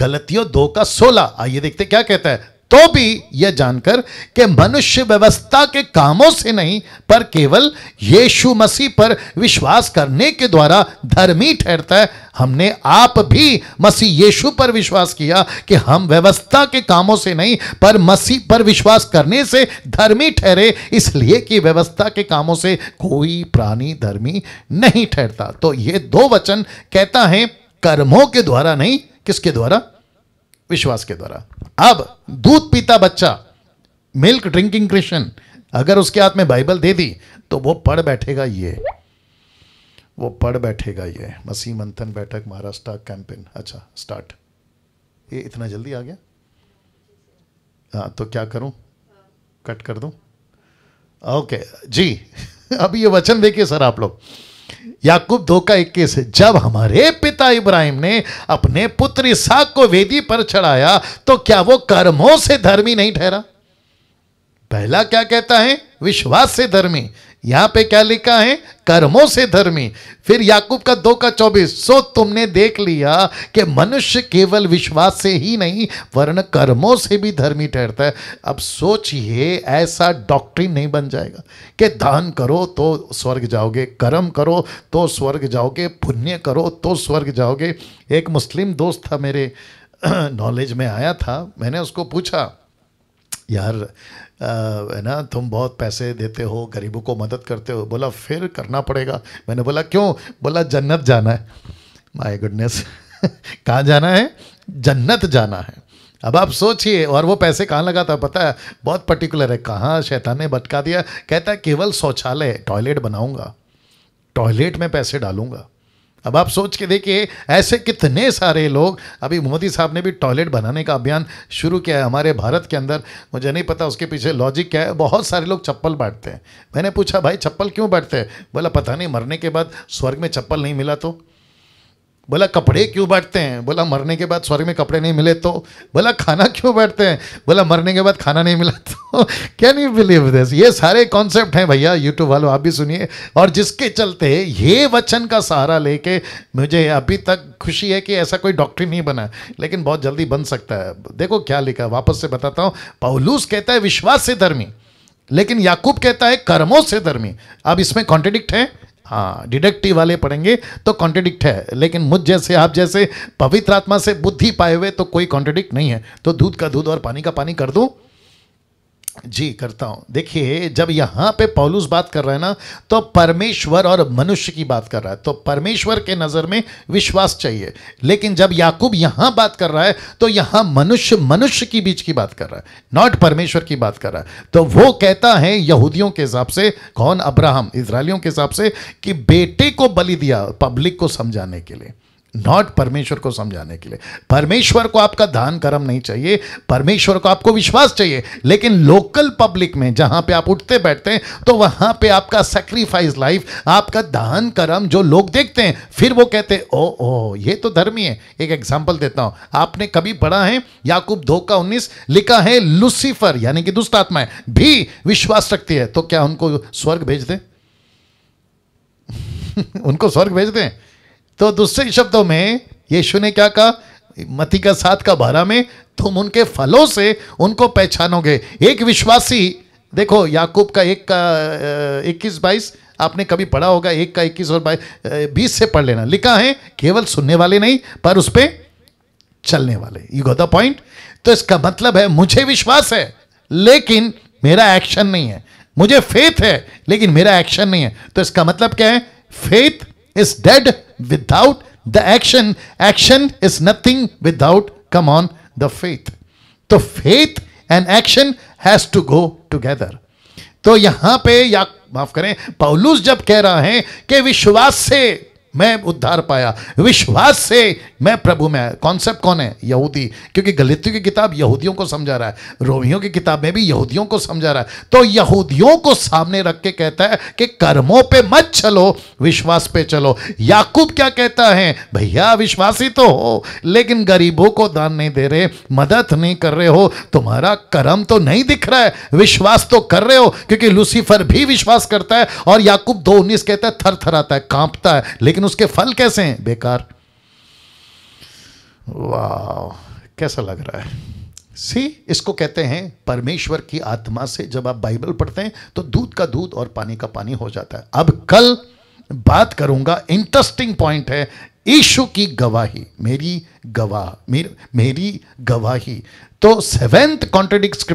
गलतियों दो का सोलह आइए देखते क्या कहता है तो भी यह जानकर कि मनुष्य व्यवस्था के कामों से नहीं पर केवल यीशु मसीह पर विश्वास करने के द्वारा धर्मी ठहरता है हमने आप भी मसीह यीशु पर विश्वास किया कि हम व्यवस्था के कामों से नहीं पर मसीह पर विश्वास करने से धर्मी ठहरे इसलिए कि व्यवस्था के कामों से कोई प्राणी धर्मी नहीं ठहरता तो ये दो वचन कहता है कर्मों के द्वारा नहीं किसके द्वारा विश्वास के द्वारा अब दूध पीता बच्चा मिल्क ड्रिंकिंग क्रिश्चियन अगर उसके हाथ में बाइबल दे दी तो वो पढ़ बैठेगा ये वो पढ़ बैठेगा ये मसीह मंथन बैठक महाराष्ट्र कैंपेन अच्छा स्टार्ट ये इतना जल्दी आ गया हाँ तो क्या करूं कट कर दूं ओके जी अभी ये वचन देखिए सर आप लोग याकूब दो का इक्कीस जब हमारे पिता इब्राहिम ने अपने पुत्र साग को वेदी पर चढ़ाया तो क्या वो कर्मों से धर्मी नहीं ठहरा पहला क्या कहता है विश्वास से धर्मी यहां पे क्या लिखा है कर्मों से धर्मी फिर याकूब का दो का चौबीस सो तुमने देख लिया कि मनुष्य केवल विश्वास से ही नहीं वर्ण कर्मों से भी धर्मी ठहरता है अब सोचिए ऐसा डॉक्ट्रिन नहीं बन जाएगा कि दान करो तो स्वर्ग जाओगे कर्म करो तो स्वर्ग जाओगे पुण्य करो तो स्वर्ग जाओगे एक मुस्लिम दोस्त था मेरे नॉलेज में आया था मैंने उसको पूछा यार है ना तुम बहुत पैसे देते हो गरीबों को मदद करते हो बोला फिर करना पड़ेगा मैंने बोला क्यों बोला जन्नत जाना है माय गुडनेस कहाँ जाना है जन्नत जाना है अब आप सोचिए और वो पैसे कहाँ लगा था पता है बहुत पर्टिकुलर है कहाँ शैतान ने भटका दिया कहता है केवल शौचालय टॉयलेट बनाऊंगा टॉयलेट में पैसे डालूंगा अब आप सोच के देखिए ऐसे कितने सारे लोग अभी मोदी साहब ने भी टॉयलेट बनाने का अभियान शुरू किया है हमारे भारत के अंदर मुझे नहीं पता उसके पीछे लॉजिक क्या है बहुत सारे लोग चप्पल बांटते हैं मैंने पूछा भाई चप्पल क्यों बांटते हैं बोला पता नहीं मरने के बाद स्वर्ग में चप्पल नहीं मिला तो बोला कपड़े क्यों बांटते हैं बोला मरने के बाद स्वर्ग में कपड़े नहीं मिले तो बोला खाना क्यों बांटते हैं बोला मरने के बाद खाना नहीं मिला तो कैन यू बिलीव दिस ये सारे कॉन्सेप्ट हैं भैया यूट्यूब वालों आप भी सुनिए और जिसके चलते ये वचन का सहारा लेके मुझे अभी तक खुशी है कि ऐसा कोई डॉक्टर नहीं बना लेकिन बहुत जल्दी बन सकता है देखो क्या लिखा वापस से बताता हूँ पौलूस कहता है विश्वास से धर्मी लेकिन याकूब कहता है कर्मों से धर्मी अब इसमें कॉन्ट्रेडिक्ट है हाँ डिडक्टिव वाले पढ़ेंगे तो कॉन्ट्रडिक्ट है लेकिन मुझ जैसे आप जैसे पवित्र आत्मा से बुद्धि पाए हुए तो कोई कॉन्ट्रडिक्ट नहीं है तो दूध का दूध और पानी का पानी कर दूँ जी करता हूँ देखिए जब यहाँ पे पौलुस बात कर रहा है ना तो परमेश्वर और मनुष्य की बात कर रहा है तो परमेश्वर के नज़र में विश्वास चाहिए लेकिन जब याकूब यहाँ बात कर रहा है तो यहाँ मनुष्य मनुष्य की बीच की बात कर रहा है नॉट परमेश्वर की बात कर रहा है तो वो कहता है यहूदियों के हिसाब से कौन अब्राहम इसराइलियों के हिसाब से कि बेटे को बलि दिया पब्लिक को समझाने के लिए नॉट परमेश्वर को समझाने के लिए परमेश्वर को आपका दान कर्म नहीं चाहिए परमेश्वर को आपको विश्वास चाहिए लेकिन लोकल पब्लिक में जहां पे आप उठते बैठते हैं तो वहां पे आपका सेक्रीफाइस लाइफ आपका दान कर्म जो लोग देखते हैं फिर वो कहते हैं ओ ओ ये तो धर्मी है एक एग्जाम्पल देता हूं आपने कभी पढ़ा है याकूब धोखा उन्नीस लिखा है लुसीफर यानी कि दुष्ट आत्माएं भी विश्वास रखती है तो क्या उनको स्वर्ग भेज दें उनको स्वर्ग भेज दें तो दूसरे शब्दों में यीशु ने क्या कहा मती का साथ का बारह में तुम उनके फलों से उनको पहचानोगे एक विश्वासी देखो याकूब का एक का इक्कीस बाईस आपने कभी पढ़ा होगा एक का इक्कीस और बाईस बीस से पढ़ लेना लिखा है केवल सुनने वाले नहीं पर उस पर चलने वाले यू गो द पॉइंट तो इसका मतलब है मुझे विश्वास है लेकिन मेरा एक्शन नहीं है मुझे फेथ है लेकिन मेरा एक्शन नहीं है तो इसका मतलब क्या है faith is dead without the action. Action is nothing without, come on, the faith. तो faith and action has to go together. तो यहां पे या माफ करें पौलुस जब कह रहा है कि विश्वास से मैं उद्धार पाया विश्वास से मैं प्रभु में कॉन्सेप्ट कौन है यहूदी क्योंकि गलितियों की किताब यहूदियों को समझा रहा है रोमियों की किताब में भी यहूदियों को समझा रहा है तो यहूदियों को सामने रख के कहता है कि कर्मों पे मत चलो विश्वास पे चलो याकूब क्या कहता है भैया विश्वासी तो हो लेकिन गरीबों को दान नहीं दे रहे मदद नहीं कर रहे हो तुम्हारा कर्म तो नहीं दिख रहा है विश्वास तो कर रहे हो क्योंकि लूसीफर भी विश्वास करता है और याकूब दो उन्नीस कहता है थर थराता है कांपता है लेकिन लेकिन उसके फल कैसे हैं बेकार वाह कैसा लग रहा है सी इसको कहते हैं परमेश्वर की आत्मा से जब आप बाइबल पढ़ते हैं तो दूध का दूध और पानी का पानी हो जाता है अब कल बात करूंगा इंटरेस्टिंग पॉइंट है ईशु की गवाही मेरी गवाह मेरी गवाही तो सेवेंथ कॉन्ट्रेडिक्ट